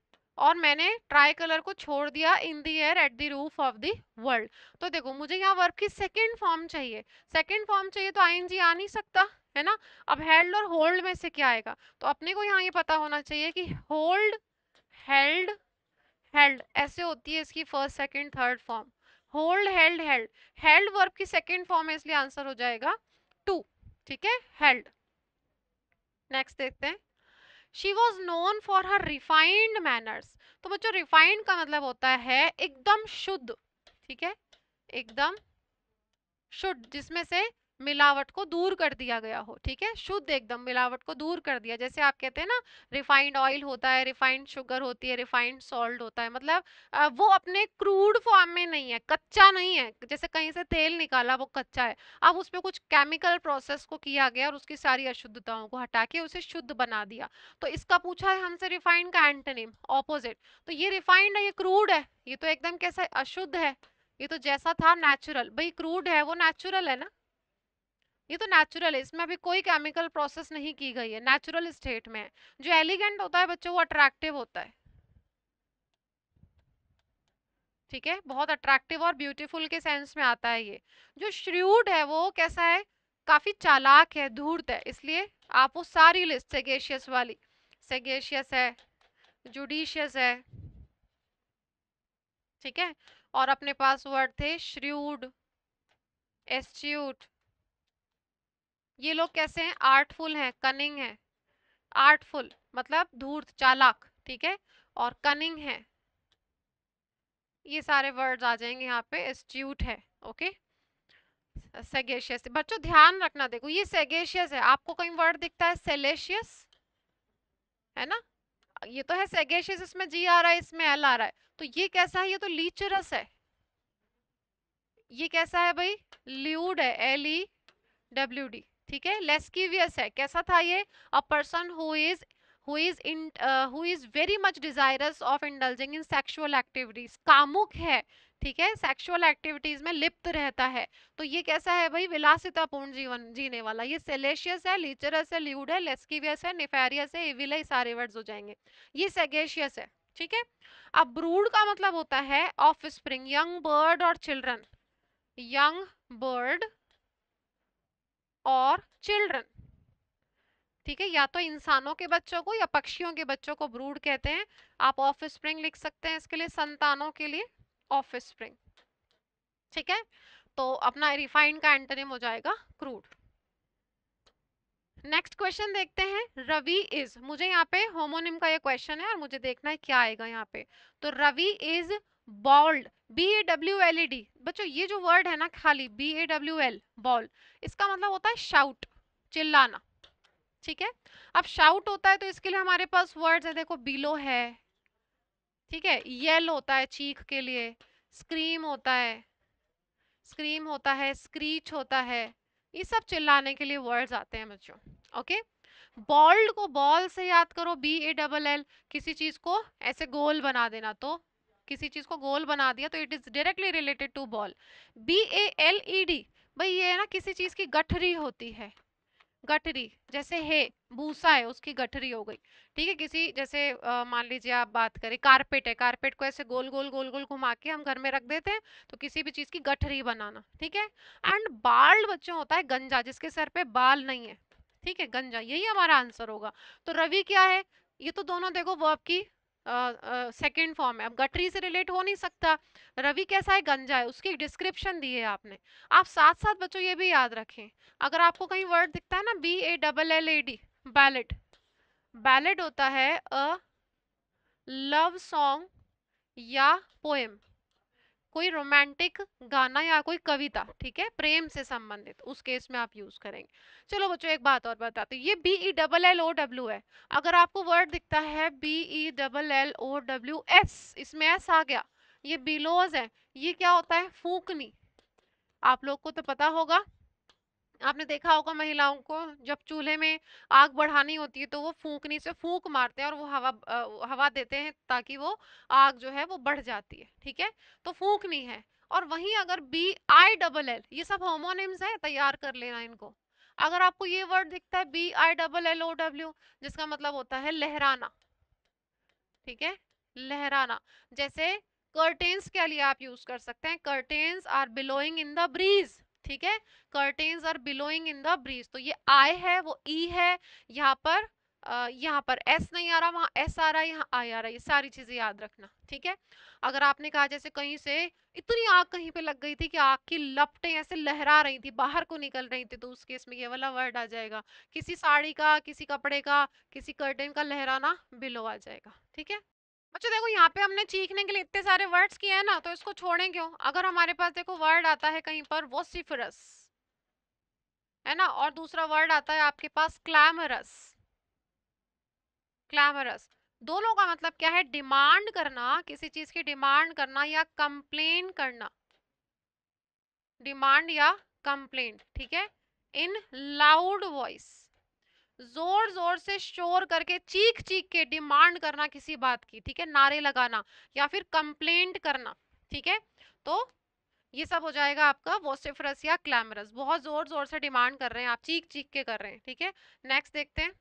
और मैंने ट्राई कलर को छोड़ दिया in the air at the roof of the world तो देखो मुझे यहाँ वर्ब की सेकेंड फॉर्म चाहिए सेकेंड फॉर्म चाहिए तो आई आ नहीं सकता है ना अब हेल्ड और होल्ड में से क्या आएगा तो अपने को यहाँ ये पता होना चाहिए कि होल्ड हेल्ड हेल्ड ऐसे होती है इसकी first second third form hold held held held verb की सेकेंड फॉर्म है इसलिए आंसर हो जाएगा टू ठीक है हेल्ड नेक्स्ट देखते हैं she was known for her refined manners तो बच्चों रिफाइंड का मतलब होता है एकदम शुद्ध ठीक है एकदम शुद्ध जिसमें से मिलावट को दूर कर दिया गया हो ठीक है शुद्ध एकदम मिलावट को दूर कर दिया जैसे आप कहते हैं ना रिफाइंड ऑयल होता है रिफाइंड शुगर होती है रिफाइंड सॉल्ट होता है मतलब वो अपने क्रूड फॉर्म में नहीं है कच्चा नहीं है जैसे कहीं से तेल निकाला वो कच्चा है अब उसमें कुछ केमिकल प्रोसेस को किया गया और उसकी सारी अशुद्धताओं को हटा के उसे शुद्ध बना दिया तो इसका पूछा है हमसे रिफाइंड का एंटनिम ऑपोजिट तो ये रिफाइंड है ये क्रूड है ये तो एकदम कैसा अशुद्ध है ये तो जैसा था नेचुरल भाई क्रूड है वो नेचुरल है ना ये तो नेचुरल है इसमें अभी कोई केमिकल प्रोसेस नहीं की गई है नेचुरल स्टेट में जो एलिगेंट होता है बच्चों वो अट्रैक्टिव होता है ठीक है बहुत अट्रैक्टिव और ब्यूटीफुल के सेंस में आता है ये जो श्र्यूड है वो कैसा है काफ़ी चालाक है धूर्त है इसलिए आप वो सारी लिस्ट सेगेशियस वाली सेगेशियस है जुडिशियस है ठीक है और अपने पास वर्ड थे श्र्यूड एस्ट्यूट ये लोग कैसे हैं आर्टफुल हैं कनिंग हैं आर्टफुल मतलब धूर्त चालाक ठीक है और कनिंग है ये सारे वर्ड्स आ जाएंगे यहाँ पे एस्ट्यूट है ओके सेगेशियस बच्चों ध्यान रखना देखो ये सेगेशियस है आपको कहीं वर्ड दिखता है सेलेशियस है ना ये तो है सेगेशियस इसमें जी आ रहा है इसमें एल आ रहा है तो ये कैसा है ये तो लीचरस है ये कैसा है भाई ल्यूड है एल ई डब्ल्यू डी ठीक है लेस्कीवियस है कैसा था ये a person who is who is in uh, who is very much desirous of indulging in sexual activities कामुक है ठीक है सेक्सुअल एक्टिविटीज में लिप्त रहता है तो ये कैसा है भाई विलासितापूर्ण जीवन जीने वाला ये सेलेशियस है लीचरस है ल्यूड है लेस्किवियस है निफेरियस है एविला सारे वर्ड्स हो जाएंगे ये सेगेशियस है ठीक है अब ब्रूड का मतलब होता है ऑफ स्प्रिंग यंग बर्ड और चिल्ड्रन यंग बर्ड और चिल्ड्रन ठीक है या तो इंसानों के बच्चों को या पक्षियों के बच्चों को ब्रूड कहते हैं आप ऑफ स्प्रिंग लिख सकते हैं इसके लिए संतानों के लिए ऑफ स्प्रिंग ठीक है तो अपना रिफाइंड का एंटरनेम हो जाएगा क्रूड नेक्स्ट क्वेश्चन देखते हैं रवि इज मुझे यहाँ पे होमोनिम का ये क्वेश्चन है और मुझे देखना है क्या आएगा यहाँ पे तो Ravi is bowled B A W L E D बच्चों ये जो वर्ड है ना खाली B A W L ball इसका मतलब होता है शाउट चिल्लाना ठीक है अब शाउट होता है तो इसके लिए हमारे पास वर्ड है देखो बिलो है ठीक है येल होता है चीख के लिए स्क्रीम होता है स्क्रीम होता है स्क्रीच होता है ये सब चिल्लाने के लिए वर्ड्स आते हैं बच्चों ओके बॉल्ड को बॉल से याद करो बी ए डबल एल किसी चीज को ऐसे गोल बना देना तो किसी चीज़ को गोल बना दिया तो it is directly related to ball B A L E D भाई ये है ना किसी चीज़ की गठरी होती है गठरी जैसे है भूसा है उसकी गठरी हो गई ठीक है किसी जैसे मान लीजिए आप बात करें कारपेट है कारपेट को ऐसे गोल गोल गोल गोल घुमा के हम घर में रख देते हैं तो किसी भी चीज़ की गठरी बनाना ठीक है एंड बाल बच्चों होता है गंजा जिसके सर पे बाल नहीं है ठीक है गंजा यही हमारा आंसर होगा तो रवि क्या है ये तो दोनों देखो वर्ब की सेकेंड फॉर्म है अब गटरी से रिलेट हो नहीं सकता रवि कैसा है गंजा है उसकी डिस्क्रिप्शन दी है आपने आप साथ साथ बच्चों ये भी याद रखें अगर आपको कहीं वर्ड दिखता है ना B A double L A D ballad ballad होता है अ लव सॉन्ग या पोएम कोई रोमांटिक गाना या कोई कविता ठीक है प्रेम से संबंधित उस केस में आप यूज करेंगे चलो बच्चों एक बात और बताते ये B E double L O W है अगर आपको वर्ड दिखता है B E double L O W S इसमें एस आ गया ये बिलोज है ये क्या होता है फूकनी आप लोग को तो पता होगा आपने देखा होगा महिलाओं को जब चूल्हे में आग बढ़ानी होती है तो वो फूकनी से फूक मारते हैं और वो हवा हवा देते हैं ताकि वो आग जो है वो बढ़ जाती है ठीक है तो फूकनी है और वहीं अगर बी आई डबल एल ये सब होमोनिम्स है तैयार कर लेना इनको अगर आपको ये वर्ड दिखता है B I double L O W जिसका मतलब होता है लहराना ठीक है लहराना जैसे कर्टेन्स के लिए आप यूज कर सकते हैं curtains are billowing in the breeze ठीक है curtains are billowing in the breeze तो ये आई है वो ई e है यहाँ पर यहाँ पर एस नहीं आ रहा वहाँ एस आ रहा है यहाँ आई आ रहा है ये सारी चीज़ें याद रखना ठीक है अगर आपने कहा जैसे कहीं से इतनी आग कहीं पे लग गई थी कि आग की लपटें ऐसे लहरा रही थी बाहर को निकल रही थी तो उस केस में ये वाला वर्ड आ जाएगा किसी साड़ी का किसी कपड़े का किसी कर्टन का लहराना बिलो आ जाएगा ठीक है अच्छा देखो यहाँ पे हमने चीखने के लिए इतने सारे वर्ड्स किए हैं ना तो इसको छोड़ें क्यों अगर हमारे पास देखो वर्ड आता है कहीं पर सिफरस है ना और दूसरा वर्ड आता है आपके पास क्लैमरस क्लैमरस दोनों का मतलब क्या है डिमांड करना किसी चीज की डिमांड करना या कंप्लेन करना डिमांड या कंप्लेन ठीक है इन लाउड वॉइस जोर जोर से शोर करके चीख चीख के डिमांड करना किसी बात की ठीक है नारे लगाना या फिर कंप्लेंट करना ठीक है तो ये सब हो जाएगा आपका वोसिफरस या क्लैमरस बहुत जोर जोर से डिमांड कर रहे हैं आप चीख चीख के कर रहे हैं ठीक है नेक्स्ट देखते हैं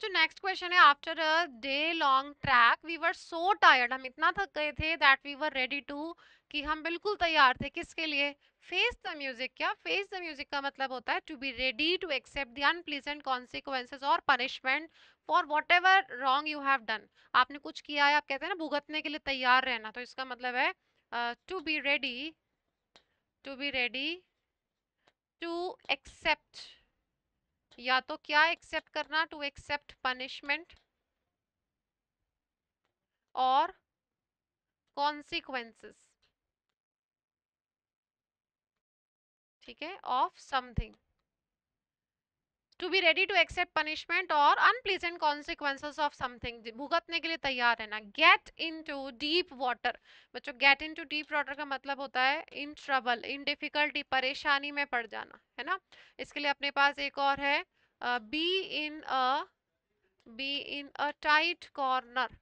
जो नेक्स्ट क्वेश्चन है after a day long trek we were so tired हम इतना थक गए थे that we were ready to कि हम बिल्कुल तैयार थे किसके लिए फेस द म्यूजिक क्या फेस द म्यूजिक का मतलब होता है to be ready to accept the unpleasant consequences और punishment for whatever wrong you have done आपने कुछ किया है आप कहते हैं ना भुगतने के लिए तैयार रहना तो इसका मतलब है to be ready to be ready to accept या तो क्या एक्सेप्ट करना टू एक्सेप्ट पनिशमेंट और कॉन्सिक्वेंसेस ठीक है of something to be ready to accept punishment और अनप्लीजेंट कॉन्सिक्वेंस ऑफ समथिंग भुगतने के लिए तैयार है ना get into deep water बच्चों get into deep water का मतलब होता है इन ट्रबल इन डिफिकल्टी परेशानी में पड़ जाना है ना इसके लिए अपने पास एक और है be in a be in a tight corner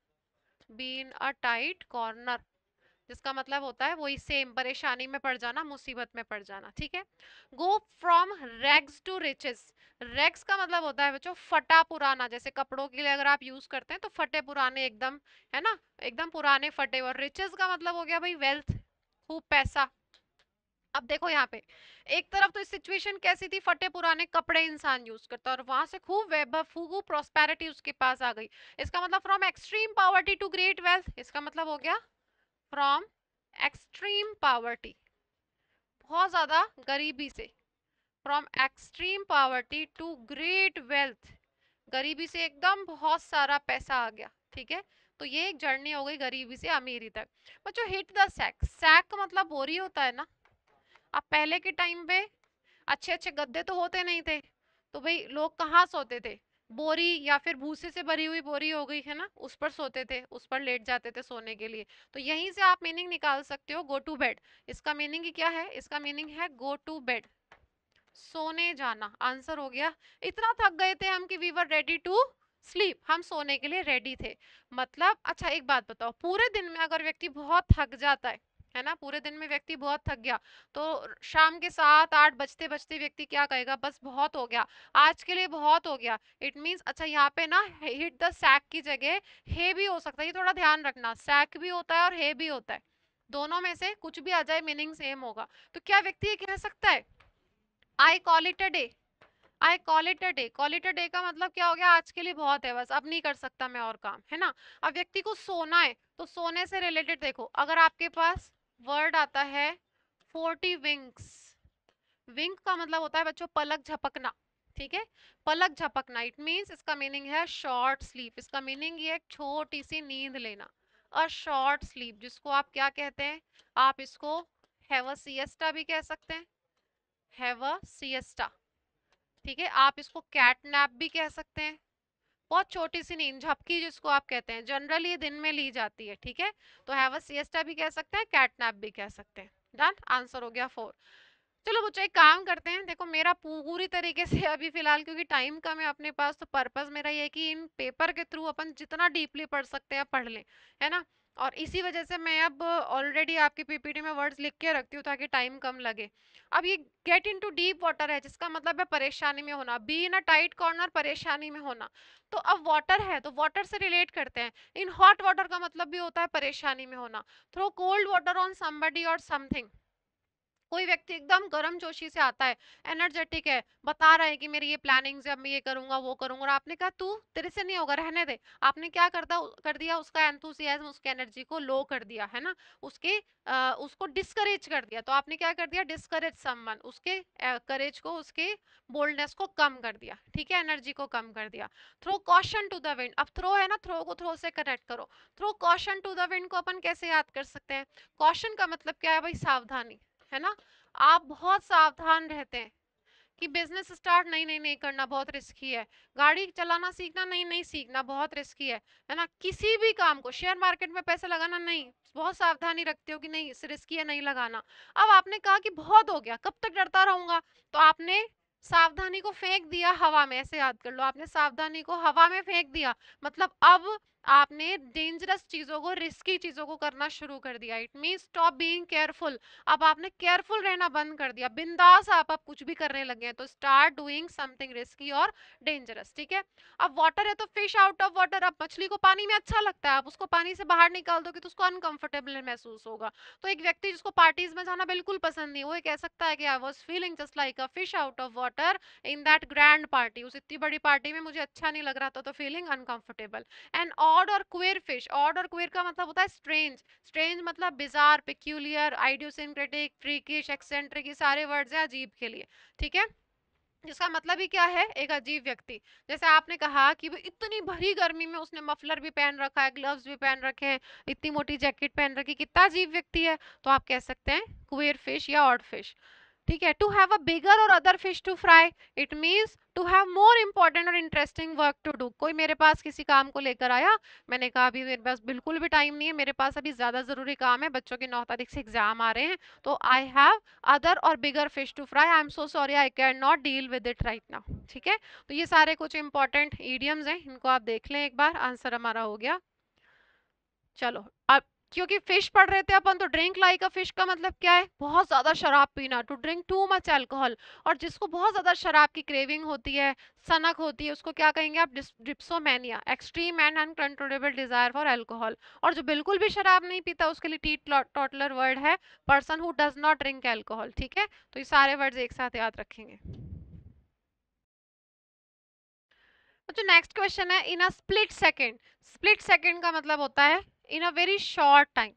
be in a tight corner जिसका मतलब होता है वही सेम परेशानी में पड़ जाना मुसीबत में पड़ जाना ठीक है go from rags to riches rags का मतलब होता है बच्चों फटा पुराना जैसे कपड़ों के लिए अगर आप यूज करते हैं तो फटे पुराने एकदम है ना एकदम पुराने फटे और रिचेस का मतलब हो गया भाई वेल्थ खूब पैसा अब देखो यहाँ पे एक तरफ तो इस सिचुएशन कैसी थी फटे पुराने कपड़े इंसान यूज करता और वहां से खूब वैभव खूब प्रोस्पेरिटी उसके पास आ गई इसका मतलब from extreme poverty to great wealth इसका मतलब हो गया फ्रॉम एक्सट्रीम पावर्टी बहुत ज़्यादा गरीबी से from extreme poverty to great wealth गरीबी से एकदम बहुत सारा पैसा आ गया ठीक है तो ये एक जर्नी हो गई गरीबी से अमीरी तक बच्चों हिट द सैक सैक का मतलब बोरी होता है ना अब पहले के टाइम पे अच्छे अच्छे गद्दे तो होते नहीं थे तो भाई लोग कहाँ सोते थे बोरी या फिर भूसे से भरी हुई बोरी हो गई है ना उस पर सोते थे उस पर लेट जाते थे सोने के लिए तो यहीं से आप मीनिंग निकाल सकते हो गो टू बेड इसका मीनिंग क्या है इसका मीनिंग है गो टू बेड सोने जाना आंसर हो गया इतना थक गए थे हम कि we were ready to sleep हम सोने के लिए रेडी थे मतलब अच्छा एक बात बताओ पूरे दिन में अगर व्यक्ति बहुत थक जाता है है ना पूरे दिन में व्यक्ति बहुत थक गया तो शाम के सात आठ बजते बजते व्यक्ति क्या कहेगा बस बहुत हो गया आज के लिए बहुत हो गया इट मीन्स अच्छा यहाँ पे ना हिट द सैक की जगह हे भी हो सकता है ये थोड़ा ध्यान रखना सैक भी होता है और हे भी होता है दोनों में से कुछ भी आ जाए मीनिंग सेम होगा तो क्या व्यक्ति ये कह सकता है I call it a day I call it a day call it a day का मतलब क्या हो गया आज के लिए बहुत है बस अब नहीं कर सकता मैं और काम है ना अब व्यक्ति को सोना है तो सोने से रिलेटेड देखो अगर आपके पास वर्ड आता है फोर्टी विंग्स विंग का मतलब होता है बच्चों पलक झपकना ठीक है पलक झपकना इट मीन्स इसका मीनिंग है शॉर्ट स्लीप इसका मीनिंग ये छोटी सी नींद लेना अ शॉर्ट स्लीप जिसको आप क्या कहते हैं आप इसको हैव सिएस्टा भी कह सकते हैं हैव सिएस्टा ठीक है आप इसको नैप भी कह सकते हैं बहुत छोटी सी नींद झपकी जिसको आप कहते हैं जनरली दिन में ली जाती है ठीक है तो हैव सिएस्टा भी कह सकते हैं कैटनैप भी कह सकते हैं डन आंसर हो गया फोर चलो बच्चों एक काम करते हैं देखो मेरा पूरी तरीके से [LAUGHS] अभी फिलहाल क्योंकि टाइम कम है अपने पास तो पर्पज मेरा ये है कि इन पेपर के थ्रू अपन जितना डीपली पढ़ सकते हैं पढ़ लें है ना और इसी वजह से मैं अब ऑलरेडी आपकी पीपीटी में वर्ड्स लिख के रखती हूँ ताकि टाइम कम लगे अब ये get into deep water है जिसका मतलब है परेशानी में होना be in a tight corner परेशानी में होना तो अब वाटर है तो वाटर से रिलेट करते हैं इन हॉट वाटर का मतलब भी होता है परेशानी में होना throw cold water on somebody और समथिंग कोई व्यक्ति एकदम गर्म जोशी से आता है एनर्जेटिक है बता रहा है कि मेरी ये प्लानिंग्स है मैं ये करूंगा वो करूंगा और आपने कहा तू तेरे से नहीं होगा रहने दे आपने क्या करता कर दिया उसका एंथुसियाज्म उसकी एनर्जी को लो कर दिया है ना उसके आ, उसको डिस्करेज कर दिया तो आपने क्या कर दिया डिस्करेज सम्मान उसके करेज को उसके बोल्डनेस को कम कर दिया ठीक है एनर्जी को कम कर दिया throw caution to the wind अब थ्रो है ना थ्रो को थ्रो से कनेक्ट करो throw caution to the wind को अपन कैसे याद कर सकते हैं कॉशन का मतलब क्या है भाई सावधानी है ना आप बहुत सावधान रहते हैं कि बिजनेस स्टार्ट नहीं नहीं नहीं करना बहुत रिस्की है गाड़ी चलाना सीखना नहीं नहीं सीखना बहुत रिस्की है है ना किसी भी काम को शेयर मार्केट में पैसे लगाना नहीं बहुत सावधानी रखते हो कि नहीं इस रिस्की है नहीं लगाना अब आपने कहा कि बहुत हो गया कब तक डरता रहूंगा तो आपने सावधानी को फेंक दिया हवा में ऐसे याद कर लो आपने सावधानी को हवा में फेंक दिया मतलब अब आपने डेंजरस चीज़ों को रिस्की चीज़ों को करना शुरू कर दिया it mean stop being careful अब आपने केयरफुल रहना बंद कर दिया बिंदास आप अब कुछ भी करने लगे हैं तो स्टार्ट डूइंग समथिंग रिस्की और डेंजरस ठीक है अब वाटर है तो फिश आउट ऑफ वाटर अब मछली को पानी में अच्छा लगता है आप उसको पानी से बाहर निकाल दोगे तो उसको अनकंफर्टेबल महसूस होगा तो एक व्यक्ति जिसको पार्टीज में जाना बिल्कुल पसंद नहीं वो कह सकता है कि I was feeling just like a fish out of water in that grand party उस इतनी बड़ी पार्टी में मुझे अच्छा नहीं लग रहा था तो फीलिंग अनकंफर्टेबल एंड ऑड और क्वेर फिश ऑड और क्वेर का मतलब होता है स्ट्रेंज स्ट्रेंज मतलब bizarre peculiar idiosyncratic freakish eccentric ये सारे वर्ड्स हैं अजीब के लिए ठीक है जिसका मतलब ही क्या है एक अजीब व्यक्ति जैसे आपने कहा कि वो इतनी भरी गर्मी में उसने मफलर भी पहन रखा है ग्लव्स भी पहन रखे हैं इतनी मोटी जैकेट पहन रखी कितना अजीब व्यक्ति है तो आप कह सकते हैं कुएर फिश या ऑड फिश ठीक है टू हैव अ बिगर और other fish to fry it means to have more important और इंटरेस्टिंग वर्क टू डू कोई मेरे पास किसी काम को लेकर आया मैंने कहा अभी मेरे पास बिल्कुल भी टाइम नहीं है मेरे पास अभी ज़्यादा ज़रूरी काम है बच्चों के नौ तारीख से एग्जाम आ रहे हैं तो आई हैव अदर और bigger fish to fry I am so sorry I can not deal with it right now ठीक है तो ये सारे कुछ इंपॉर्टेंट ईडियम्स हैं इनको आप देख लें एक बार आंसर हमारा हो गया चलो अब क्योंकि फिश पढ़ रहे थे अपन तो ड्रिंक लाइक अ फिश का मतलब क्या है बहुत ज़्यादा शराब पीना to drink too much alcohol और जिसको बहुत ज़्यादा शराब की क्रेविंग होती है सनक होती है उसको क्या कहेंगे आप dipsomania extreme and uncontrollable desire for alcohol और जो बिल्कुल भी शराब नहीं पीता उसके लिए टी टोटलर वर्ड है person who does not drink alcohol ठीक है तो ये सारे वर्ड्स एक साथ याद रखेंगे जो नेक्स्ट क्वेश्चन है in a split second split second का मतलब होता है in a very short time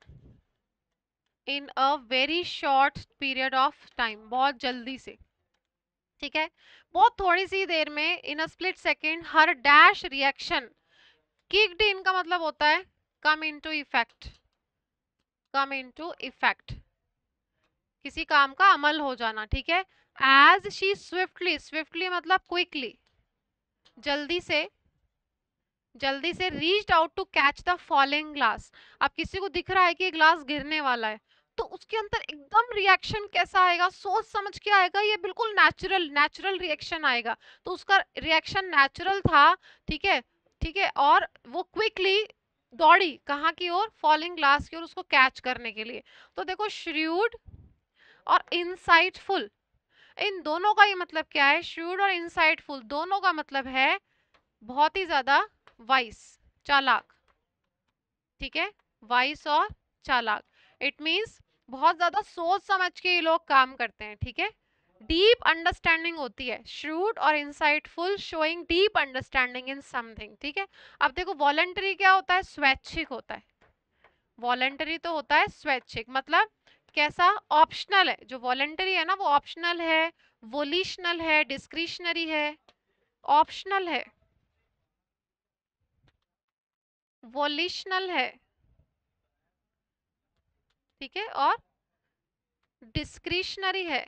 in a very short period of time बहुत जल्दी से ठीक है बहुत थोड़ी सी देर में in a split second her dash reaction kicked in का मतलब होता है come into effect come into effect किसी काम का अमल हो जाना ठीक है एज शी स्विफ्टली स्विफ्टली मतलब क्विकली जल्दी से जल्दी से reach out to catch the falling glass अब किसी को दिख रहा है कि ग्लास गिरने वाला है तो उसके अंदर एकदम रिएक्शन कैसा आएगा सोच समझ के आएगा ये बिल्कुल नेचुरल नेचुरल रिएक्शन आएगा तो उसका रिएक्शन नेचुरल था ठीक है ठीक है और वो क्विकली दौड़ी कहाँ की ओर फॉलिंग ग्लास की ओर उसको कैच करने के लिए तो देखो श्र्यूड और इनसाइटफुल इन दोनों का ये मतलब क्या है श्र्यूड और इनसाइटफुल दोनों का मतलब है बहुत ही ज़्यादा वाइस चालाक ठीक है वाइस और चालाक इट मीन्स बहुत ज्यादा सोच समझ के ये लोग काम करते हैं ठीक है डीप अंडरस्टैंडिंग होती है श्रूट और insightful showing deep understanding in something ठीक है अब देखो वॉलेंटरी क्या होता है स्वैच्छिक होता है वॉलेंटरी तो होता है स्वैच्छिक मतलब कैसा ऑप्शनल है जो वॉलेंटरी है ना वो ऑप्शनल है वोलिशनल है डिस्क्रिशनरी है ऑप्शनल है वॉलिशनल है ठीक है और डिस्क्रिशनरी है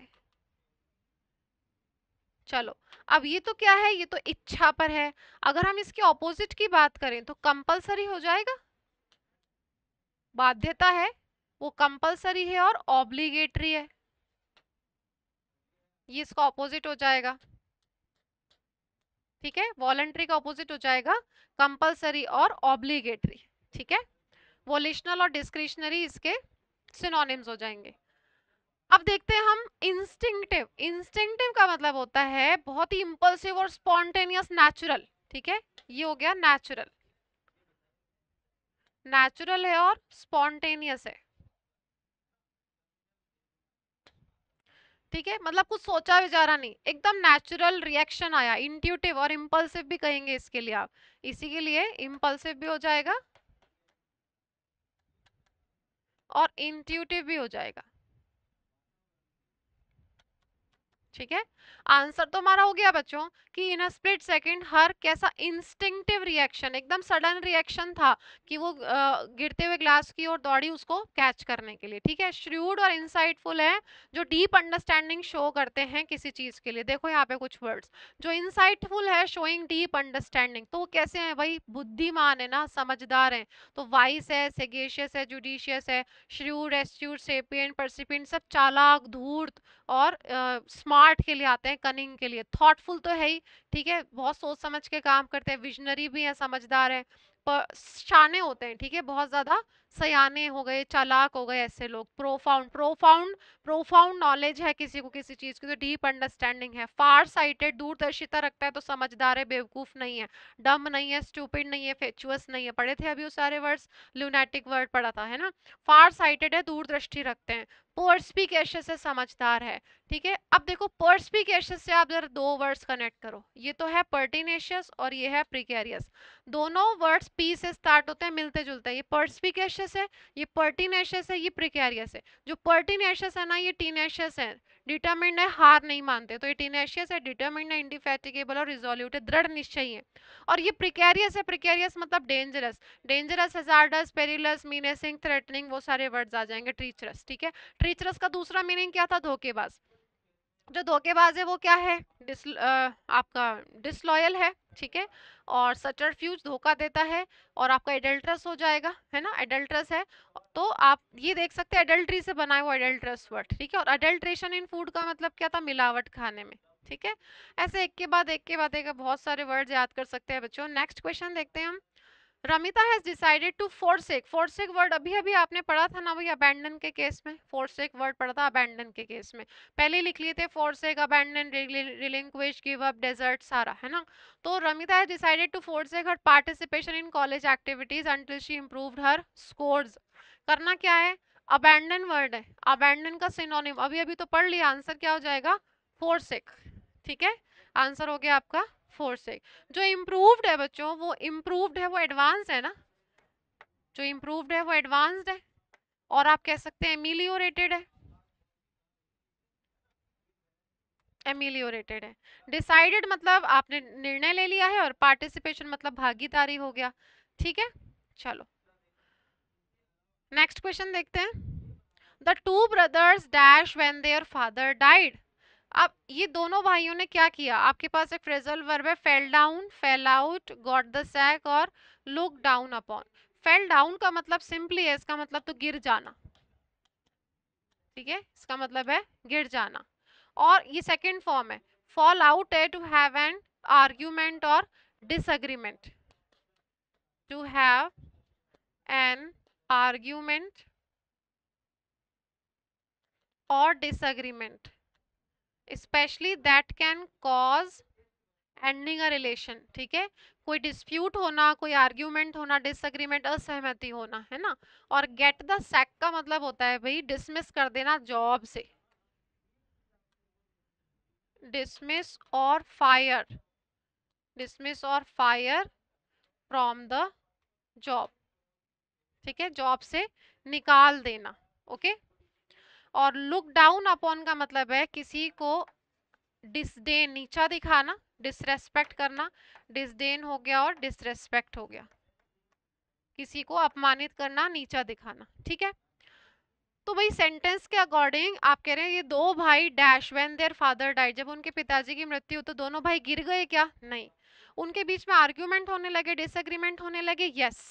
चलो अब ये तो क्या है ये तो इच्छा पर है अगर हम इसके ऑपोजिट की बात करें तो कंपलसरी हो जाएगा बाध्यता है वो कंपलसरी है और ऑब्लिगेटरी है ये इसका ऑपोजिट हो जाएगा ठीक है वॉलेंट्री का ऑपोजिट हो जाएगा कंपल्सरी और ऑब्लिगेटरी ठीक है वोलेशनल और डिस्क्रिशनरी इसके सिनोनिम्स हो जाएंगे अब देखते हैं हम इंस्टिंक्टिव इंस्टिंक्टिव का मतलब होता है बहुत ही इंपल्सिव और स्पॉन्टेनियस नेचुरल ठीक है ये हो गया नेचुरल नेचुरल है और स्पॉन्टेनियस है ठीक है मतलब कुछ सोचा विचारा नहीं एकदम नेचुरल रिएक्शन आया इंट्यूटिव और इम्पल्सिव भी कहेंगे इसके लिए आप इसी के लिए इम्पल्सिव भी हो जाएगा और इंट्यूटिव भी हो जाएगा ठीक है आंसर तो हमारा हो गया बच्चों कि इन अ स्प्लिट सेकंड हर कैसा इंस्टिंक्टिव रिएक्शन एकदम सडन रिएक्शन था कि वो गिरते हुए ग्लास की ओर दौड़ी उसको कैच करने के लिए ठीक है श्रूड और इंसाइटफुल है जो डीप अंडरस्टैंडिंग शो करते हैं किसी चीज के लिए देखो यहाँ पे कुछ वर्ड्स जो इंसाइटफुल है शोइंग डीप अंडरस्टैंडिंग तो वो कैसे हैं भाई बुद्धिमान है ना समझदार हैं तो वाइस है सेगेशियस है जुडिशियस है श्रूड एस्ट्यूड सेपियन परसिपियन सब चालाक धूर्त और स्मार्ट के लिए आते हैं कनिंग के लिए थॉटफुल तो है ही ठीक है बहुत सोच समझ के काम करते हैं विजनरी भी हैं समझदार हैं पर शाने होते हैं ठीक है बहुत ज़्यादा सयाने हो गए चालाक हो गए ऐसे लोग प्रोफाउंड प्रोफाउंड प्रोफाउंड नॉलेज है किसी को किसी चीज़ की तो डीप अंडरस्टैंडिंग है फार साइटेड दूरदर्शिता रखता है तो समझदार है बेवकूफ़ नहीं है डम नहीं है स्टूपिड नहीं है फेचुअस नहीं है पढ़े थे अभी वो सारे वर्ड्स ल्यूनेटिक वर्ड पढ़ा था है ना फार साइटेड है दूरदृष्टि रखते हैं कैशस से समझदार है ठीक है अब देखो कैशस से आप जरा दो वर्ड्स कनेक्ट करो ये तो है पर्टिनेशियस और ये है प्रिकेरियस दोनों वर्ड्स पी से स्टार्ट होते हैं मिलते जुलते हैं ये पर्सपी कैशस पर्टिनेशियस है ये पर्टिनेशियस है ये प्रिकेरियस है जो पर्टिनेशियस है ना ये टीनेशियस है डिटर्मिंड है हार नहीं मानते तो ये टीनेशियस है डिटर्मिंड है इंडिफेटिकेबल और रिजोल्यूट है दृढ़ निश्चय है और ये प्रिकेरियस है प्रिकेरियस मतलब dangerous dangerous hazardous perilous menacing threatening वो सारे वर्ड्स आ जाएंगे ट्रीचरस ठीक है ट्रीचरस का दूसरा मीनिंग क्या था धोखेबाज जो धोखेबाज है वो क्या है डिस आपका डिसलॉयल है ठीक है और फ्यूज धोखा देता है और आपका एडल्ट्रस हो जाएगा है ना एडल्ट्रस है तो आप ये देख सकते हैं एडल्ट्री से बनाए हुआ एडल्ट्रस वर्ड ठीक है और अडल्ट्रेशन इन फूड का मतलब क्या था मिलावट खाने में ठीक है ऐसे एक के बाद एक के बाद एक बहुत सारे वर्ड याद कर सकते हैं बच्चों नेक्स्ट क्वेश्चन देखते हैं हम Ramita has decided to forsake forsake word अभी अभी आपने पढ़ा था ना वही अबैंडन के केस में फोरसेक वर्ड पढ़ा था अबैंडन के केस में पहले लिख लिए थे forsake abandon relinquish give up desert सारा है ना तो Ramita has decided to forsake her participation in college activities until she improved her scores करना क्या है अबैंडन वर्ड है अबैंडन का सिनोनिम अभी अभी तो पढ़ लिया आंसर क्या हो जाएगा फोरसेक ठीक है आंसर हो गया आपका फोर से जो इम्प्रूव्ड है बच्चों वो इम्प्रूव्ड है वो एडवांस है ना जो इम्प्रूव्ड है वो एडवांस्ड है और आप कह सकते हैं एमिलियोरेटेड है एमिलियोरेटेड है डिसाइडेड मतलब आपने निर्णय ले लिया है और पार्टिसिपेशन मतलब भागीदारी हो गया ठीक है चलो नेक्स्ट क्वेश्चन देखते हैं the two brothers dash when their father died अब ये दोनों भाइयों ने क्या किया आपके पास एक फ्रेजल वर्ब है fell down fell out got the sack और look down upon fell down का मतलब सिंपली है इसका मतलब तो गिर जाना ठीक है इसका मतलब है गिर जाना और ये सेकेंड फॉर्म है फॉल आउट है टू हैव एन आर्ग्यूमेंट और disagreement to have an argument और disagreement especially that can cause ending a relation ठीक है कोई डिस्प्यूट होना कोई आर्ग्यूमेंट होना डिसअग्रीमेंट असहमति होना है ना और गेट द सेक का मतलब होता है भाई डिसमिस कर देना जॉब से डिसमिस और फायर डिसमिस और फायर फ्रॉम द जॉब ठीक है जॉब से निकाल देना ओके okay? और लुक डाउन अपॉन का मतलब है किसी को डिसडेन नीचा दिखाना डिसरेस्पेक्ट करना डिसडेन हो गया और डिसरेस्पेक्ट हो गया किसी को अपमानित करना नीचा दिखाना ठीक है तो भाई सेंटेंस के अकॉर्डिंग आप कह रहे हैं ये दो भाई dash when their father died जब उनके पिताजी की मृत्यु तो दोनों भाई गिर गए क्या नहीं उनके बीच में आर्ग्यूमेंट होने लगे डिसएग्रीमेंट होने लगे यस yes.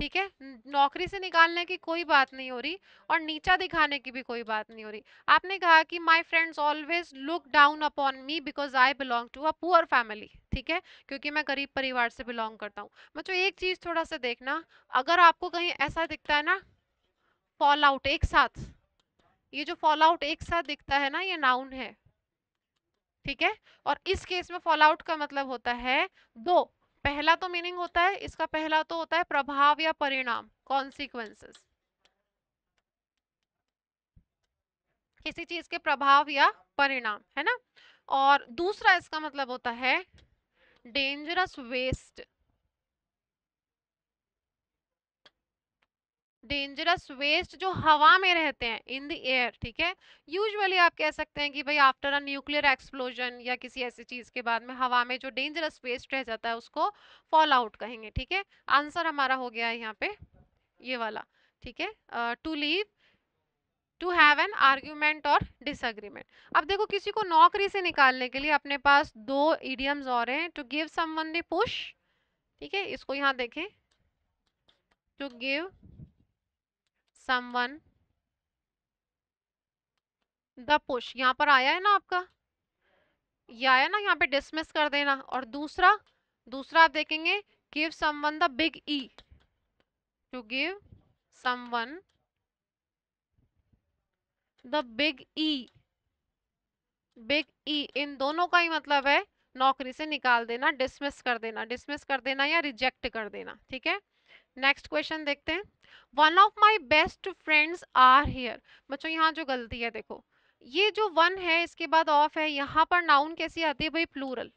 ठीक है नौकरी से निकालने की कोई बात नहीं हो रही और नीचा दिखाने की भी कोई बात नहीं हो रही आपने कहा कि my friends always look down upon me because I belong to a poor family ठीक है क्योंकि मैं गरीब परिवार से बिलोंग करता हूँ मतलब एक चीज़ थोड़ा सा देखना अगर आपको कहीं ऐसा दिखता है ना फॉल आउट एक साथ ये जो फॉल आउट एक साथ दिखता है ना ये नाउन है ठीक है और इस केस में फॉल आउट का मतलब होता है दो पहला तो मीनिंग होता है इसका पहला तो होता है प्रभाव या परिणाम कॉन्सिक्वेंसेस किसी चीज के प्रभाव या परिणाम है ना और दूसरा इसका मतलब होता है डेंजरस वेस्ट डेंजरस वेस्ट जो हवा में रहते हैं इन द एयर ठीक है यूजुअली आप कह सकते हैं कि भाई आफ्टर अ न्यूक्लियर एक्सप्लोजन या किसी ऐसी चीज के बाद में हवा में जो डेंजरस वेस्ट रह जाता है उसको फॉल आउट कहेंगे ठीक है आंसर हमारा हो गया है यहाँ पे ये वाला ठीक है to leave to have an argument और डिसएग्रीमेंट अब देखो किसी को नौकरी से निकालने के लिए अपने पास दो इडियम्स और हैं टू गिव संबंधी पुश ठीक है इसको यहाँ देखें to give someone the push यहाँ पर आया है ना आपका ये आया ना यहाँ पे डिसमिस कर देना और दूसरा दूसरा आप देखेंगे give someone the big E to give someone the big E big E इन दोनों का ही मतलब है नौकरी से निकाल देना डिसमिस कर देना डिसमिस कर देना या रिजेक्ट कर देना ठीक है नेक्स्ट क्वेश्चन देखते हैं one of my best friends are here बच्चों यहाँ जो गलती है देखो ये जो वन है इसके बाद ऑफ है यहाँ पर नाउन कैसी आती है भाई प्लूरल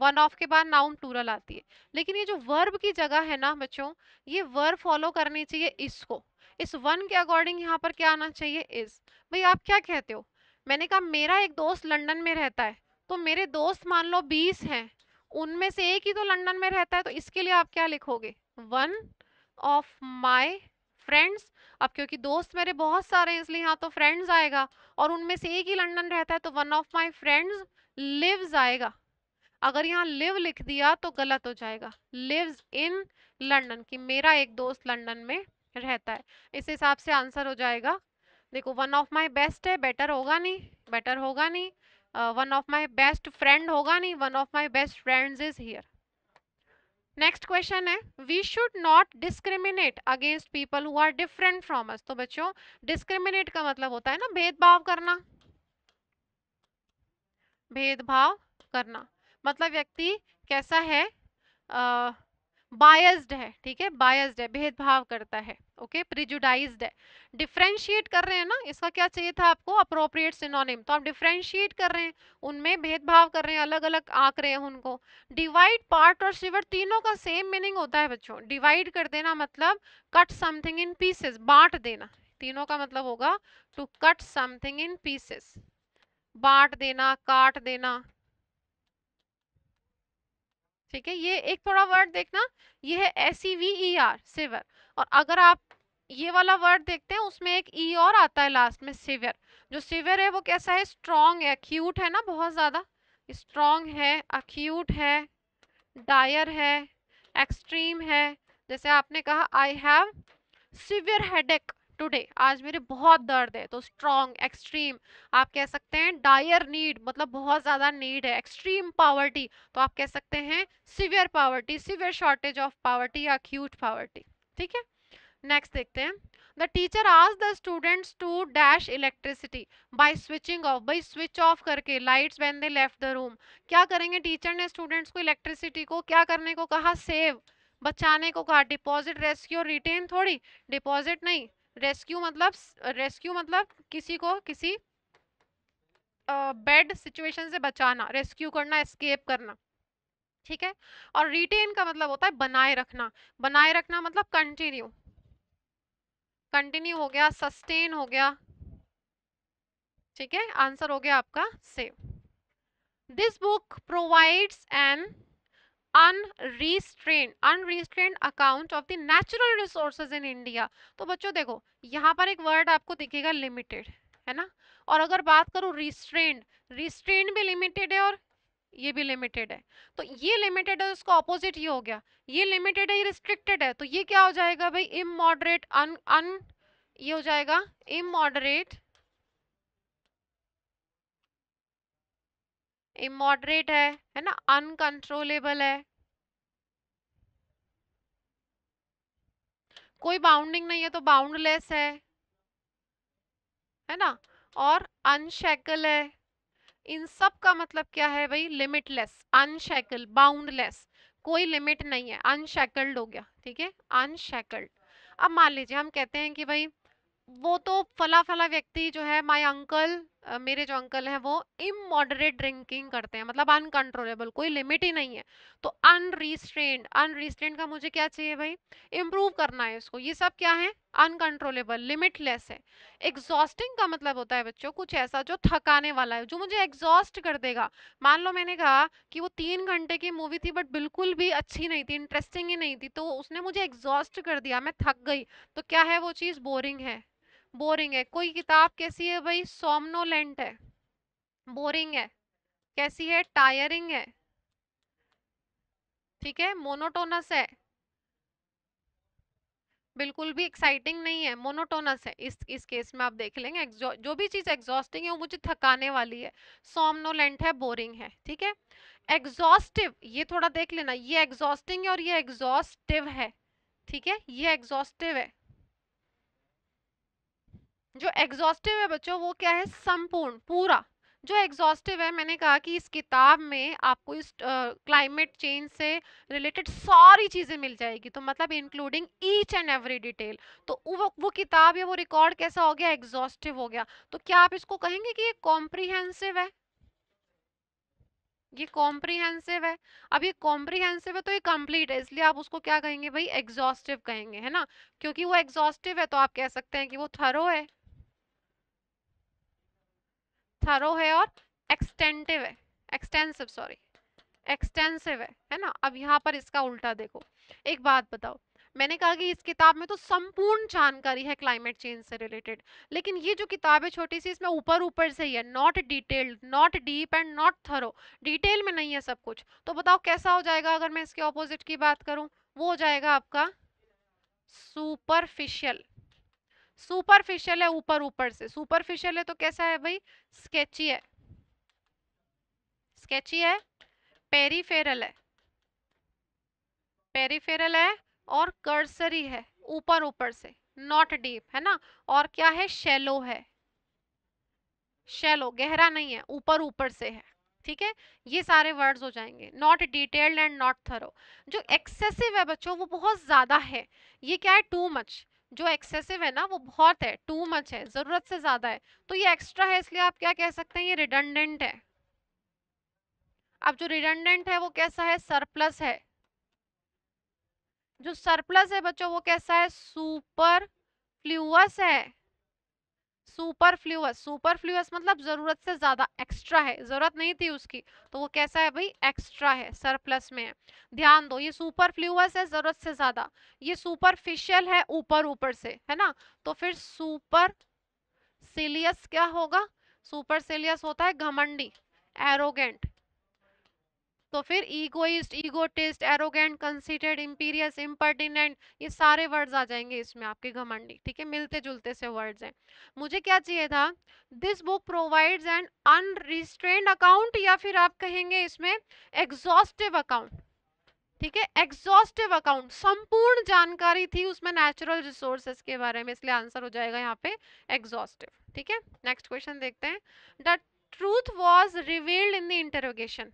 वन ऑफ के बाद नाउन प्लूरल आती है लेकिन ये जो वर्ब की जगह है ना बच्चों ये वर्ब फॉलो करनी चाहिए इसको इस वन के अकॉर्डिंग यहाँ पर क्या आना चाहिए इस भाई आप क्या कहते हो मैंने कहा मेरा एक दोस्त लंदन में रहता है तो मेरे दोस्त मान लो बीस हैं उनमें से एक ही तो लंदन में रहता है तो इसके लिए आप क्या लिखोगे वन ऑफ माई फ्रेंड्स अब क्योंकि दोस्त मेरे बहुत सारे हैं इसलिए यहाँ तो फ्रेंड्स आएगा और उनमें से एक ही लंदन रहता है तो one of my friends lives आएगा अगर यहाँ लिव लिख दिया तो गलत हो जाएगा लिव्स इन लंडन कि मेरा एक दोस्त लंडन में रहता है इस हिसाब से आंसर हो जाएगा देखो वन ऑफ माई बेस्ट है बेटर होगा नहीं बेटर होगा नहीं one of my best friend होगा नहीं one of my best friends is here next question है we should not discriminate against people who are different from us तो बच्चों डिस्क्रिमिनेट का मतलब होता है ना भेदभाव करना भेदभाव करना मतलब व्यक्ति कैसा है आ, बायस्ड है ठीक है बायस्ड है भेदभाव करता है ओके प्रिजुडाइज है डिफ्रेंशिएट कर रहे हैं ना इसका क्या चाहिए था आपको अप्रोप्रिएट सिनोनिम तो आप डिफ्रेंशिएट कर रहे हैं उनमें भेदभाव कर रहे हैं अलग अलग आंक रहे हैं उनको डिवाइड पार्ट और शिवर तीनों का सेम मीनिंग होता है बच्चों डिवाइड कर देना मतलब कट समथिंग इन पीसेस बांट देना तीनों का मतलब होगा to cut something in pieces बांट देना काट देना ठीक है ये एक थोड़ा वर्ड देखना ये है S C V E R sever और अगर आप ये वाला वर्ड देखते हैं उसमें एक ई e और आता है लास्ट में सिवियर जो सिवियर है वो कैसा है स्ट्रॉन्ग है अक्यूट है ना बहुत ज़्यादा स्ट्रॉन्ग है अक्यूट है डायर है एक्सट्रीम है जैसे आपने कहा I have severe headache today आज मेरे बहुत दर्द है तो स्ट्रॉन्ग एक्सट्रीम आप कह सकते हैं डायर नीड मतलब बहुत ज़्यादा नीड है एक्सट्रीम पावर्टी तो आप कह सकते हैं severe poverty severe shortage of poverty या अक्यूट पावर्टी ठीक है नेक्स्ट देखते हैं द टीचर आज the students to dash electricity by switching off by switch off करके lights when they left the room क्या करेंगे टीचर ने स्टूडेंट्स को इलेक्ट्रिसिटी को क्या करने को कहा सेव बचाने को कहा डिपॉजिट रेस्क्यू रिटेन थोड़ी डिपॉजिट नहीं रेस्क्यू मतलब रेस्क्यू मतलब किसी को किसी बेड uh, सिचुएशन से बचाना रेस्क्यू करना एस्केप करना ठीक है और रिटेन का मतलब होता है बनाए रखना बनाए रखना मतलब कंटिन्यू कंटिन्यू हो गया सस्टेन हो गया ठीक है आंसर हो गया आपका save this book provides an unrestrained unrestrained account of the natural resources in India तो बच्चों देखो यहाँ पर एक वर्ड आपको दिखेगा लिमिटेड है ना और अगर बात करूँ रिस्ट्रेंड रिस्ट्रेंड भी लिमिटेड है और ये भी लिमिटेड है तो ये लिमिटेड है उसका ऑपोजिट ही हो गया ये लिमिटेड है ये रिस्ट्रिक्टेड है तो ये क्या हो जाएगा भाई इमोडरेट अन अन ये हो जाएगा इमोडरेट इमोडरेट है है ना अनकंट्रोलेबल है कोई बाउंडिंग नहीं है तो बाउंडलेस है है ना और अनशैकल है इन सब का मतलब क्या है भाई लिमिटलेस अनशैकल बाउंडलेस कोई लिमिट नहीं है अनशैकल्ड हो गया ठीक है अनशैकल्ड अब मान लीजिए हम कहते हैं कि भाई वो तो फला फला व्यक्ति जो है माय अंकल मेरे जो अंकल हैं वो इमोडरेट ड्रिंकिंग करते हैं मतलब अनकंट्रोलेबल कोई लिमिट ही नहीं है तो अनरिस्ट्रेंड अनरिस्ट्रेंड का मुझे क्या चाहिए भाई इम्प्रूव करना है इसको ये सब क्या है अनकंट्रोलेबल लिमिटलेस है एग्जॉस्टिंग का मतलब होता है बच्चों कुछ ऐसा जो थकाने वाला है जो मुझे एग्जॉस्ट कर देगा मान लो मैंने कहा कि वो तीन घंटे की मूवी थी बट बिल्कुल भी अच्छी नहीं थी इंटरेस्टिंग ही नहीं थी तो उसने मुझे एग्जॉस्ट कर दिया मैं थक गई तो क्या है वो चीज़ बोरिंग है बोरिंग है कोई किताब कैसी है भाई सोमनोलेंट है बोरिंग है कैसी है टायरिंग है ठीक है मोनोटोनस है बिल्कुल भी एक्साइटिंग नहीं है मोनोटोनस है इस इस केस में आप देख लेंगे जो भी चीज़ एग्जॉस्टिंग है वो मुझे थकाने वाली है सोमनोलेंट है बोरिंग है ठीक है एग्जॉस्टिव ये थोड़ा देख लेना ये एग्जॉस्टिंग है और ये एग्जॉस्टिव है ठीक है ये एग्जॉस्टिव है जो एग्जॉस्टिव है बच्चों वो क्या है संपूर्ण पूरा जो एग्जॉस्टिव है मैंने कहा कि इस किताब में आपको इस क्लाइमेट चेंज से रिलेटेड सारी चीज़ें मिल जाएगी तो मतलब including each and every detail तो वो वो किताब या वो रिकॉर्ड कैसा हो गया एग्जॉस्टिव हो गया तो क्या आप इसको कहेंगे कि ये कॉम्प्रीहेंसिव है ये कॉम्प्रीहेंसिव है अब ये कॉम्प्रीहेंसिव है तो ये कम्प्लीट है इसलिए आप उसको क्या कहेंगे भाई एग्जॉस्टिव कहेंगे है ना क्योंकि वो एग्जॉस्टिव है तो आप कह सकते हैं कि वो थरो है थरो है और एक्सटेंटिव है एक्सटेंसिव सॉरी एक्सटेंसिव है है ना अब यहाँ पर इसका उल्टा देखो एक बात बताओ मैंने कहा कि इस किताब में तो संपूर्ण जानकारी है क्लाइमेट चेंज से रिलेटेड लेकिन ये जो किताब है छोटी सी इसमें ऊपर ऊपर से ही है not detailed not deep and not thorough detail में नहीं है सब कुछ तो बताओ कैसा हो जाएगा अगर मैं इसके ऑपोजिट की बात करूँ वो हो जाएगा आपका सुपरफिशियल सुपरफिशियल है ऊपर ऊपर से सुपरफिशियल है तो कैसा है भाई स्केची है स्केची है पेरीफेरल है पेरीफेरल है और कर्सरी है ऊपर ऊपर से नॉट डीप है ना और क्या है शेलो है शेलो गहरा नहीं है ऊपर ऊपर से है ठीक है ये सारे वर्ड्स हो जाएंगे not detailed and not thorough जो एक्सेसिव है बच्चों वो बहुत ज़्यादा है ये क्या है टू मच जो एक्सेसिव है ना वो बहुत है टू मच है जरूरत से ज्यादा है तो ये एक्स्ट्रा है इसलिए आप क्या कह सकते हैं ये रिडंडेंट है अब जो रिडंडेंट है वो कैसा है सरप्लस है जो सरप्लस है बच्चों वो कैसा है सुपर फ्लूअस है सुपरफ्लूअस सुपरफ्लूअस मतलब जरूरत से ज्यादा एक्स्ट्रा है जरूरत नहीं थी उसकी तो वो कैसा है भाई एक्स्ट्रा है सरप्लस में है ध्यान दो ये सुपरफ्लूअस है जरूरत से ज्यादा ये सुपरफिशियल है ऊपर ऊपर से है ना तो फिर सुपर सिलियस क्या होगा सुपर सिलियस होता है घमंडी एरोगेंट तो फिर egoist egotist arrogant conceited imperious impertinent ये सारे वर्ड्स आ जाएंगे इसमें आपके घमंडी ठीक है मिलते जुलते से वर्ड्स हैं मुझे क्या चाहिए था this book provides an unrestrained account या फिर आप कहेंगे इसमें एग्जॉस्टिव अकाउंट ठीक है एग्जॉस्टिव अकाउंट संपूर्ण जानकारी थी उसमें नेचुरल रिसोर्सेज के बारे में इसलिए आंसर हो जाएगा यहाँ पे एग्जॉस्टिव ठीक है नेक्स्ट क्वेश्चन देखते हैं the truth was revealed in the interrogation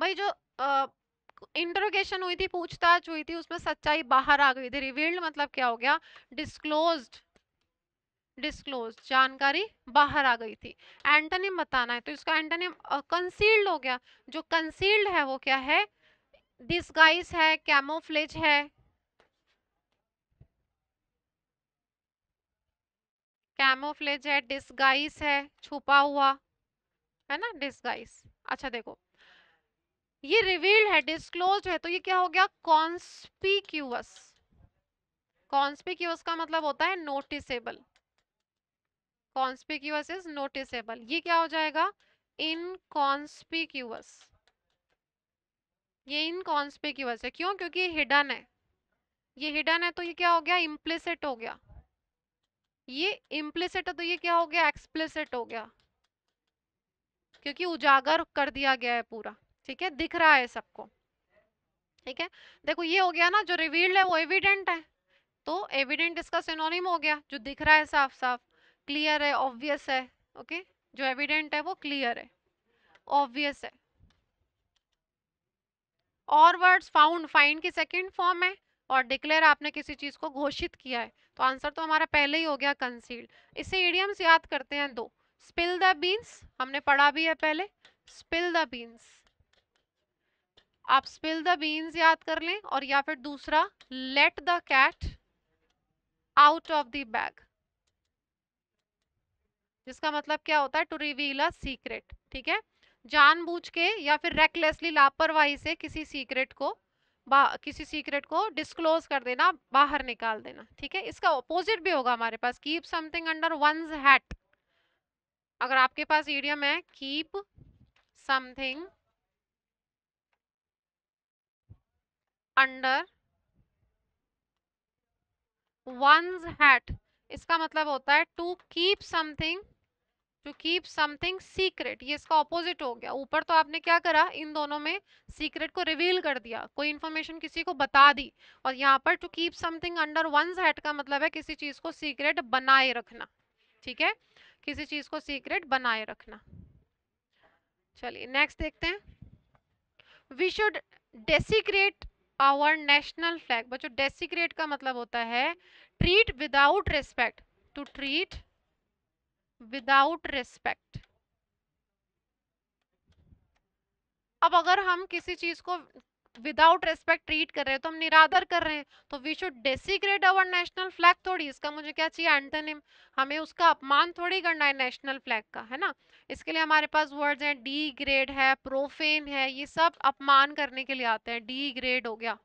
भाई जो इंटरोगेशन हुई थी पूछताछ हुई थी उसमें सच्चाई बाहर आ गई थी रिवील्ड मतलब क्या हो गया डिस्क्लोज्ड डिस्क्लोज जानकारी बाहर आ गई थी एंटनिम बताना है तो इसका एंटनिम कंसील्ड हो गया जो कंसील्ड है वो क्या है डिस्गाइज है कैमोफ्लेज है कैमोफ्लेज है डिस्गाइज है छुपा हुआ है ना डिस्गाइज अच्छा देखो ये रिवील्ड है डिस्क्लोज है तो ये क्या हो गया कॉन्स्पिक्यूअस कॉन्स्पिक्यूअस का मतलब होता है नोटिसेबल कॉन्स्पिक्यूअस इज नोटिसेबल ये क्या हो जाएगा इनकॉन्स्पिक्यूअस ये इनकॉन्स्पिक्यूअस है क्यों क्योंकि ये हिडन है ये हिडन है तो ये क्या हो गया इम्प्लिसिट हो गया ये इम्प्लिसिट है तो ये क्या हो गया एक्सप्लिसिट हो गया क्योंकि उजागर कर दिया गया है पूरा ठीक है दिख रहा है सबको ठीक है देखो ये हो गया ना जो रिवील्ड है वो एविडेंट है तो एविडेंट इसका सिनोनिम हो गया जो दिख रहा है साफ साफ क्लियर है ऑब्वियस है ओके जो एविडेंट है वो क्लियर है ऑब्वियस है और वर्ड्स फाउंड फाइंड की सेकेंड फॉर्म है और डिक्लेयर आपने किसी चीज को घोषित किया है तो आंसर तो हमारा पहले ही हो गया कंसील्ड इससे इडियम्स याद करते हैं दो स्पिल द बीन्स हमने पढ़ा भी है पहले स्पिल द बीन्स आप स्पिल द बीन्स याद कर लें और या फिर दूसरा let the cat out of the bag जिसका मतलब क्या होता है टू रिवील अ सीक्रेट ठीक है जानबूझ के या फिर रेकलेसली लापरवाही से किसी सीक्रेट को किसी सीक्रेट को डिस्क्लोज कर देना बाहर निकाल देना ठीक है इसका ऑपोजिट भी होगा हमारे पास keep something under one's hat अगर आपके पास ईडियम है keep something under one's hat इसका मतलब होता है to keep something to keep something secret ये इसका ऑपोजिट हो गया ऊपर तो आपने क्या करा इन दोनों में सीक्रेट को रिवील कर दिया कोई इन्फॉर्मेशन किसी को बता दी और यहाँ पर to keep something under one's hat का मतलब है किसी चीज को सीक्रेट बनाए रखना ठीक है किसी चीज को सीक्रेट बनाए रखना चलिए नेक्स्ट देखते हैं we should desecrate our national flag बच्चों डेसिग्रेट का मतलब होता है treat without respect to treat without respect अब अगर हम किसी चीज को विदाउट रेस्पेक्ट ट्रीट कर रहे हैं तो हम निरादर कर रहे हैं तो we should desecrate our national flag थोड़ी इसका मुझे क्या चाहिए एंटनिम हमें उसका अपमान थोड़ी करना है नेशनल फ्लैग का है ना इसके लिए हमारे पास वर्ड्स हैं डी ग्रेड है प्रोफेन है ये सब अपमान करने के लिए आते हैं डी ग्रेड हो गया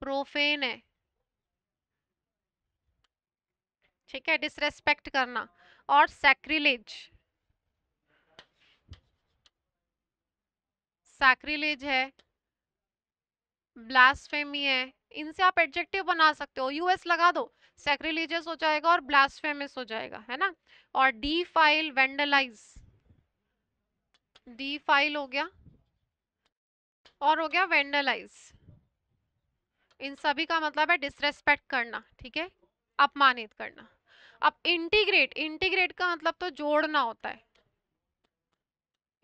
प्रोफेन है ठीक है डिसरेस्पेक्ट करना और सैक्रिलेज सैक्रिलेज है ब्लास्फेमी है इनसे आप एडजेक्टिव बना सकते हो यूएस लगा दो सेक्रिलीजियस हो जाएगा और ब्लास्फेमिस हो जाएगा है ना और defile vandalize defile हो गया और हो गया वेंडलाइज इन सभी का मतलब है डिसरेस्पेक्ट करना ठीक है अपमानित करना अब इंटीग्रेट इंटीग्रेट का मतलब तो जोड़ना होता है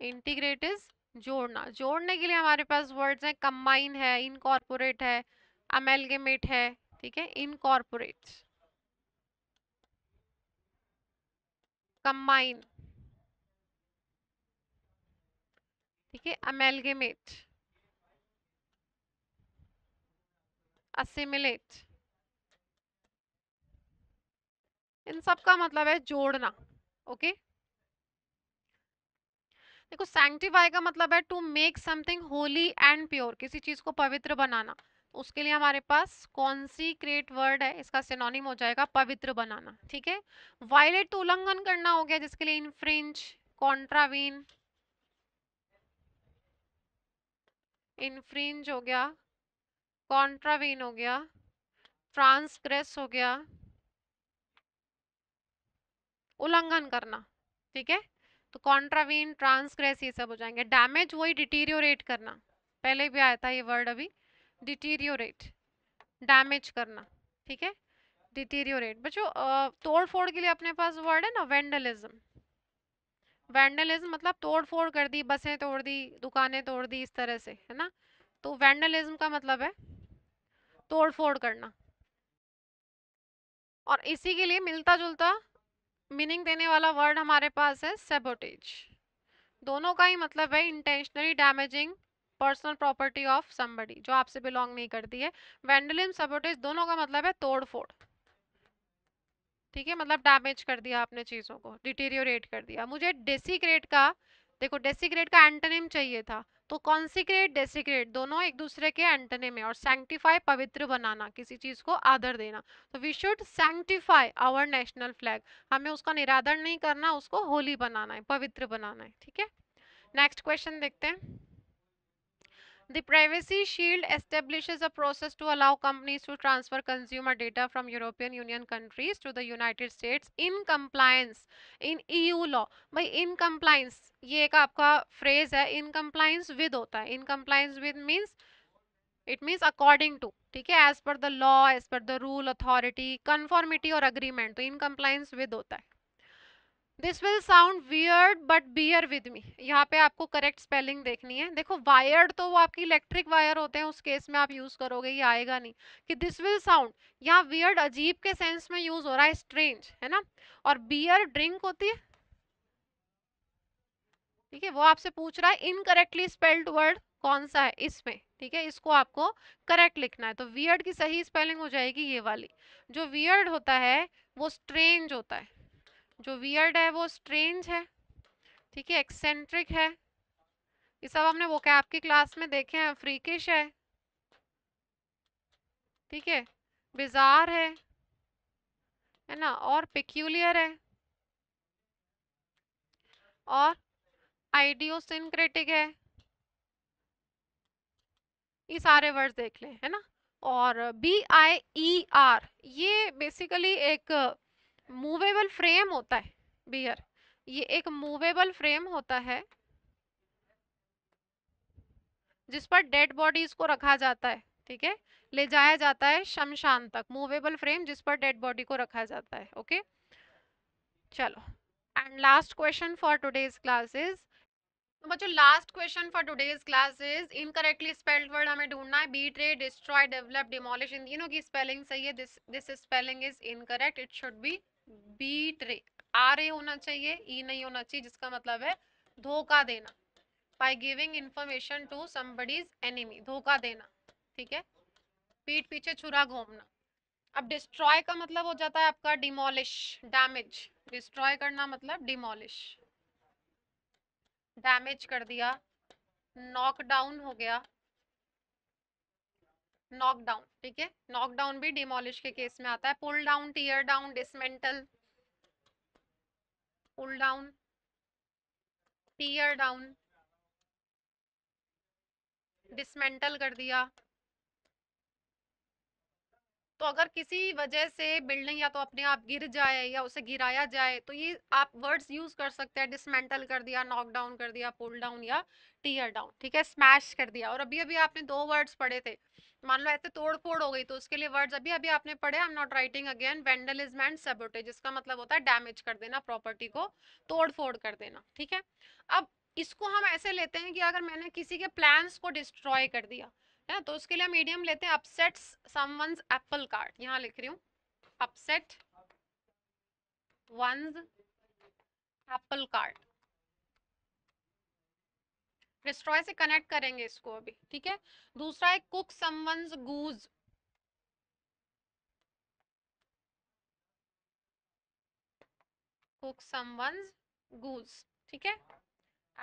इंटीग्रेट इज जोड़ना जोड़ने के लिए हमारे पास वर्ड्स हैं कंबाइन है इनकॉर्पोरेट है अमेलगेमेट है ठीक है इनकॉर्पोरेट कंबाइन ठीक है अमेलगेमेट असिमिलेट इन सब का मतलब है जोड़ना ओके okay? देखो सैंक्टिफाई का मतलब है to make something holy and pure किसी चीज को पवित्र बनाना तो उसके लिए हमारे पास कौन सी क्रिएट वर्ड है इसका सिनोनिम हो जाएगा पवित्र बनाना ठीक है वायलेट तो उल्लंघन करना हो गया जिसके लिए इनफ्रिंज कॉन्ट्रावीन इनफ्रिंज हो गया कॉन्ट्रावीन हो गया ट्रांसग्रेस हो गया उल्लंघन करना ठीक है तो कॉन्ट्रावीन ट्रांसग्रेस ये सब हो जाएंगे डैमेज वही डिटीरियोरेट करना पहले भी आया था ये वर्ड अभी डिटीरियोरेट डैमेज करना ठीक है डिटीरियोरेट बच्चों तोड़ फोड़ के लिए अपने पास वर्ड है ना वेंडलिज्म वेंडलिज्म मतलब तोड़ फोड़ कर दी बसें तोड़ दी दुकानें तोड़ दी इस तरह से है ना तो वेंडलिज्म का मतलब है तोड़ फोड़ करना और इसी के लिए मिलता जुलता मीनिंग देने वाला वर्ड हमारे पास है सेबोटेज दोनों का ही मतलब है intentionally damaging personal property of somebody जो आपसे बिलोंग नहीं करती है वेंडलिम सबोटेज दोनों का मतलब है तोड़फोड़ ठीक है मतलब डैमेज कर दिया आपने चीज़ों को डिटेरियोरेट कर दिया मुझे डेसीग्रेट का देखो डेसीग्रेट का एंटेनिम चाहिए था तो कॉन्सिक्रेट डेसिक्रेट दोनों एक दूसरे के एंटने में और सेंक्टिफाई पवित्र बनाना किसी चीज को आदर देना तो we should sanctify our national flag हमें उसका निरादर नहीं करना उसको होली बनाना है पवित्र बनाना है ठीक है नेक्स्ट क्वेश्चन देखते हैं The Privacy Shield establishes a process to allow companies to transfer consumer data from European Union countries to the United States in compliance in EU law. By in compliance ये एक आपका phrase है in compliance with होता है in compliance with means it means according to, ठीक है As per the law, as per the rule, authority, conformity or agreement. तो in compliance with होता है this will sound weird but bear with me यहाँ पे आपको correct spelling देखनी है देखो वायर्ड तो वो आपकी इलेक्ट्रिक वायर होते हैं उस केस में आप यूज़ करोगे ये आएगा नहीं कि दिस विल साउंड यहाँ वियर्ड अजीब के सेंस में यूज़ हो रहा है स्ट्रेंज है ना और बियर ड्रिंक होती है ठीक है वो आपसे पूछ रहा है इनकरेक्टली स्पेल्ड वर्ड कौन सा है इसमें ठीक है इसको आपको करेक्ट लिखना है तो वियर्ड की सही स्पेलिंग हो जाएगी ये वाली जो वियर्ड होता है वो स्ट्रेंज होता है जो वियर्ड है वो स्ट्रेंज है ठीक है एक्सेंट्रिक है ये सब हमने वो कैप की क्लास में देखे हैं फ्रीकिश है ठीक है बिजार है है ना और पिक्यूलियर है और आइडियोसिनक्रेटिक है ये सारे वर्ड देख लें है ना और बी आई ई आर ये बेसिकली एक मूवेबल फ्रेम होता है बियर ये एक मूवेबल फ्रेम होता है जिस पर डेड बॉडीज को रखा जाता है ठीक है ले जाया जाता है शमशान तक मूवेबल फ्रेम जिस पर डेड बॉडी को रखा जाता है ओके चलो and last question for today's classes तो बच्चों last question for today's class is incorrectly spelled word हमें ढूंढना है बीट रे डिस्ट्रॉय डेवलप डिमोलिश इन तीनों की स्पेलिंग सही है this this spelling is incorrect it should be betray R A होना चाहिए ई नहीं होना चाहिए जिसका मतलब है धोखा देना By giving information to somebody's enemy, धोखा देना ठीक है पीठ पीछे छुरा घूमना अब डिस्ट्रॉय का मतलब हो जाता है आपका डिमोलिश डैमेज डिस्ट्रॉय करना मतलब डिमोलिश डैमेज कर दिया नॉक डाउन हो गया नॉकडाउन ठीक है नॉकडाउन भी डिमोलिश के केस में आता है pull down tear down dismantle pull down tear down dismantle कर दिया तो अगर किसी वजह से बिल्डिंग या तो अपने आप गिर जाए या उसे गिराया जाए तो ये आप वर्ड्स यूज कर सकते हैं डिसमेंटल कर दिया नॉक डाउन कर दिया पुल डाउन या टीयर डाउन ठीक है स्मैश कर दिया और अभी अभी आपने दो वर्ड्स पढ़े थे मान लो ऐसे तोड़ फोड़ हो गई तो उसके लिए वर्ड्स अभी अभी आपने पढ़े I am not writing again vandalism and sabotage जिसका मतलब होता है डैमेज कर देना प्रॉपर्टी को तोड़ फोड़ कर देना ठीक है अब इसको हम ऐसे लेते हैं कि अगर मैंने किसी के प्लान्स को डिस्ट्रॉय कर दिया है तो उसके लिए हम मीडियम लेते हैं अपसेट समवंस एप्पल कार्ड यहाँ लिख रही हूँ upset one's apple cart destroy से कनेक्ट करेंगे इसको अभी ठीक है दूसरा है cook someone's goose cook someone's goose ठीक है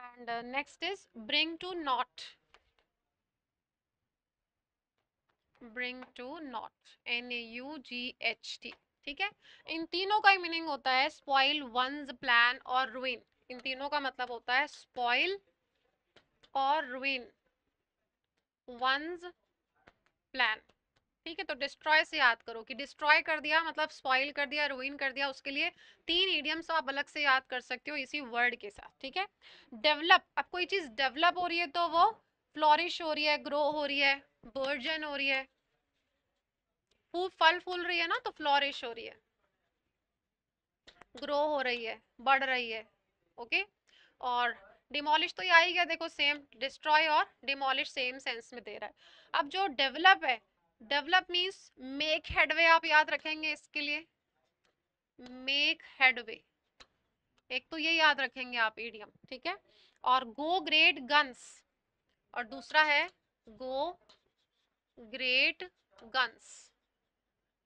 and next is bring to naught bring to naught N A U G H T ठीक है इन तीनों का ही मीनिंग होता है स्पॉइल वंस प्लान और रुइन इन तीनों का मतलब होता है स्पॉइल और रुइन वंस प्लान ठीक है तो डिस्ट्रॉय से याद करो कि डिस्ट्रॉय कर दिया मतलब स्पॉइल कर दिया रुइन कर दिया उसके लिए तीन इडियम्स आप अलग से याद कर सकते हो इसी वर्ड के साथ ठीक है डेवलप अब कोई चीज़ डेवलप हो रही है तो वो फ्लोरिश हो रही है ग्रो हो रही है वर्जन हो रही है फूल फल फूल रही है ना तो फ्लोरिश हो रही है ग्रो हो रही है बढ़ रही है ओके और डिमोलिश तो ये आ ही गया देखो सेम डिस्ट्रॉय और डिमोलिश सेम सेंस में दे रहा है अब जो डेवलप है डेवलप मीन्स मेक हेडवे आप याद रखेंगे इसके लिए मेक हेडवे एक तो ये याद रखेंगे आप ईडियम ठीक है और गो ग्रेट गन्स और दूसरा है गो ग्रेट गन्स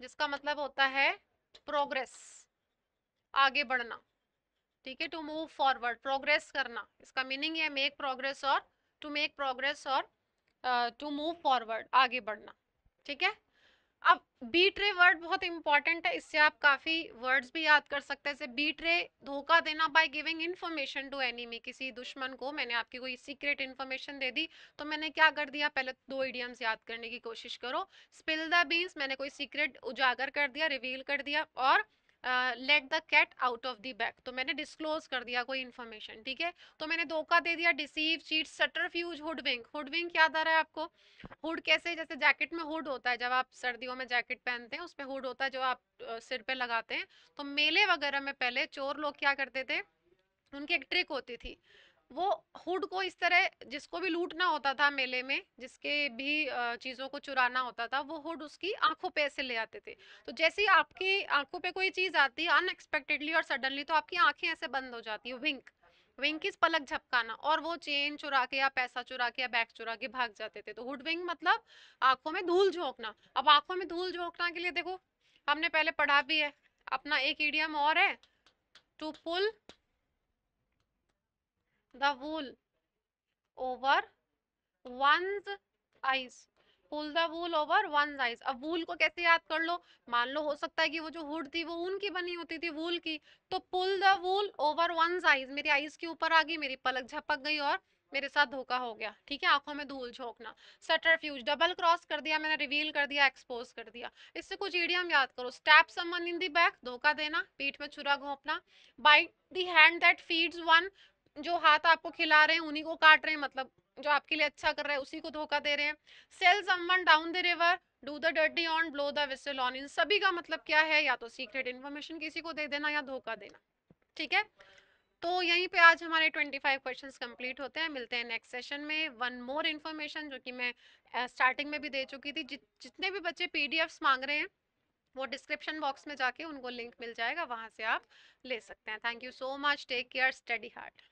जिसका मतलब होता है प्रोग्रेस आगे बढ़ना ठीक है टू मूव फॉरवर्ड प्रोग्रेस करना इसका मीनिंग है मेक प्रोग्रेस और टू मेक प्रोग्रेस और टू मूव फॉरवर्ड आगे बढ़ना ठीक है अब बीट्रे वर्ड बहुत इंपॉर्टेंट है इससे आप काफ़ी वर्ड्स भी याद कर सकते हैं जैसे बीट्रे धोखा देना by giving information to enemy किसी दुश्मन को मैंने आपकी कोई सीक्रेट इन्फॉर्मेशन दे दी तो मैंने क्या कर दिया पहले दो इडियम्स याद करने की कोशिश करो स्पिल द बीन्स मैंने कोई सीक्रेट उजागर कर दिया रिवील कर दिया और let the cat out of the bag तो मैंने डिस्क्लोज कर दिया कोई इन्फॉर्मेशन ठीक है तो मैंने धोखा दे दिया deceive cheat subterfuge hoodwink hoodwink क्या दर है आपको हुड कैसे जैसे जैकेट में हुड होता है जब आप सर्दियों में जैकेट पहनते हैं उस पर हुड होता है जो आप सिर पे लगाते हैं तो मेले वगैरह में पहले चोर लोग क्या करते थे उनकी एक ट्रिक होती थी वो हुड को इस तरह जिसको भी लूटना होता था मेले में जिसके भी चीज़ों को चुराना होता था वो हुड उसकी आंखों पे ऐसे ले आते थे तो जैसे ही आपकी आंखों पे कोई चीज़ आती है अनएक्सपेक्टेडली और सडनली तो आपकी आंखें ऐसे बंद हो जाती है विंक विंक की पलक झपकाना और वो चेन चुरा के या पैसा चुरा के या बैग चुरा के भाग जाते थे तो हुड विंग मतलब आंखों में धूल झोंकना अब आंखों में धूल झोंकना के लिए देखो हमने पहले पढ़ा भी है अपना एक ईडियम और है to pull the wool over one's eyes pull the wool over one's eyes अब वूल को कैसे याद कर लो मान लो हो सकता है कि वो जो हुड थी वो ऊन की बनी होती थी वूल की तो pull the wool over one's eyes मेरी आईज के ऊपर आ गई मेरी पलक झपक गई और मेरे साथ धोखा हो गया ठीक है आंखों में धूल झोंकना सटर फ्यूज डबल क्रॉस कर दिया मैंने रिवील कर दिया एक्सपोज कर दिया इससे कुछ ईडियम याद करो स्टैप समन इन दी बैक धोखा देना पीठ में छुरा घोंपना bite the hand that feeds one जो हाथ आपको खिला रहे हैं उन्हीं को काट रहे हैं मतलब जो आपके लिए अच्छा कर रहा है उसी को धोखा दे रहे हैं sell someone down the river do the dirty on blow the whistle on इन सभी का मतलब क्या है या तो सीक्रेट इन्फॉर्मेशन किसी को दे देना या धोखा देना ठीक है तो यहीं पे आज हमारे 25 क्वेश्चंस कंप्लीट होते हैं मिलते हैं नेक्स्ट सेशन में वन मोर इन्फॉर्मेशन जो कि मैं स्टार्टिंग में भी दे चुकी थी जि, जितने भी बच्चे पी मांग रहे हैं वो डिस्क्रिप्शन बॉक्स में जाके उनको लिंक मिल जाएगा वहाँ से आप ले सकते हैं thank you so much take care study heart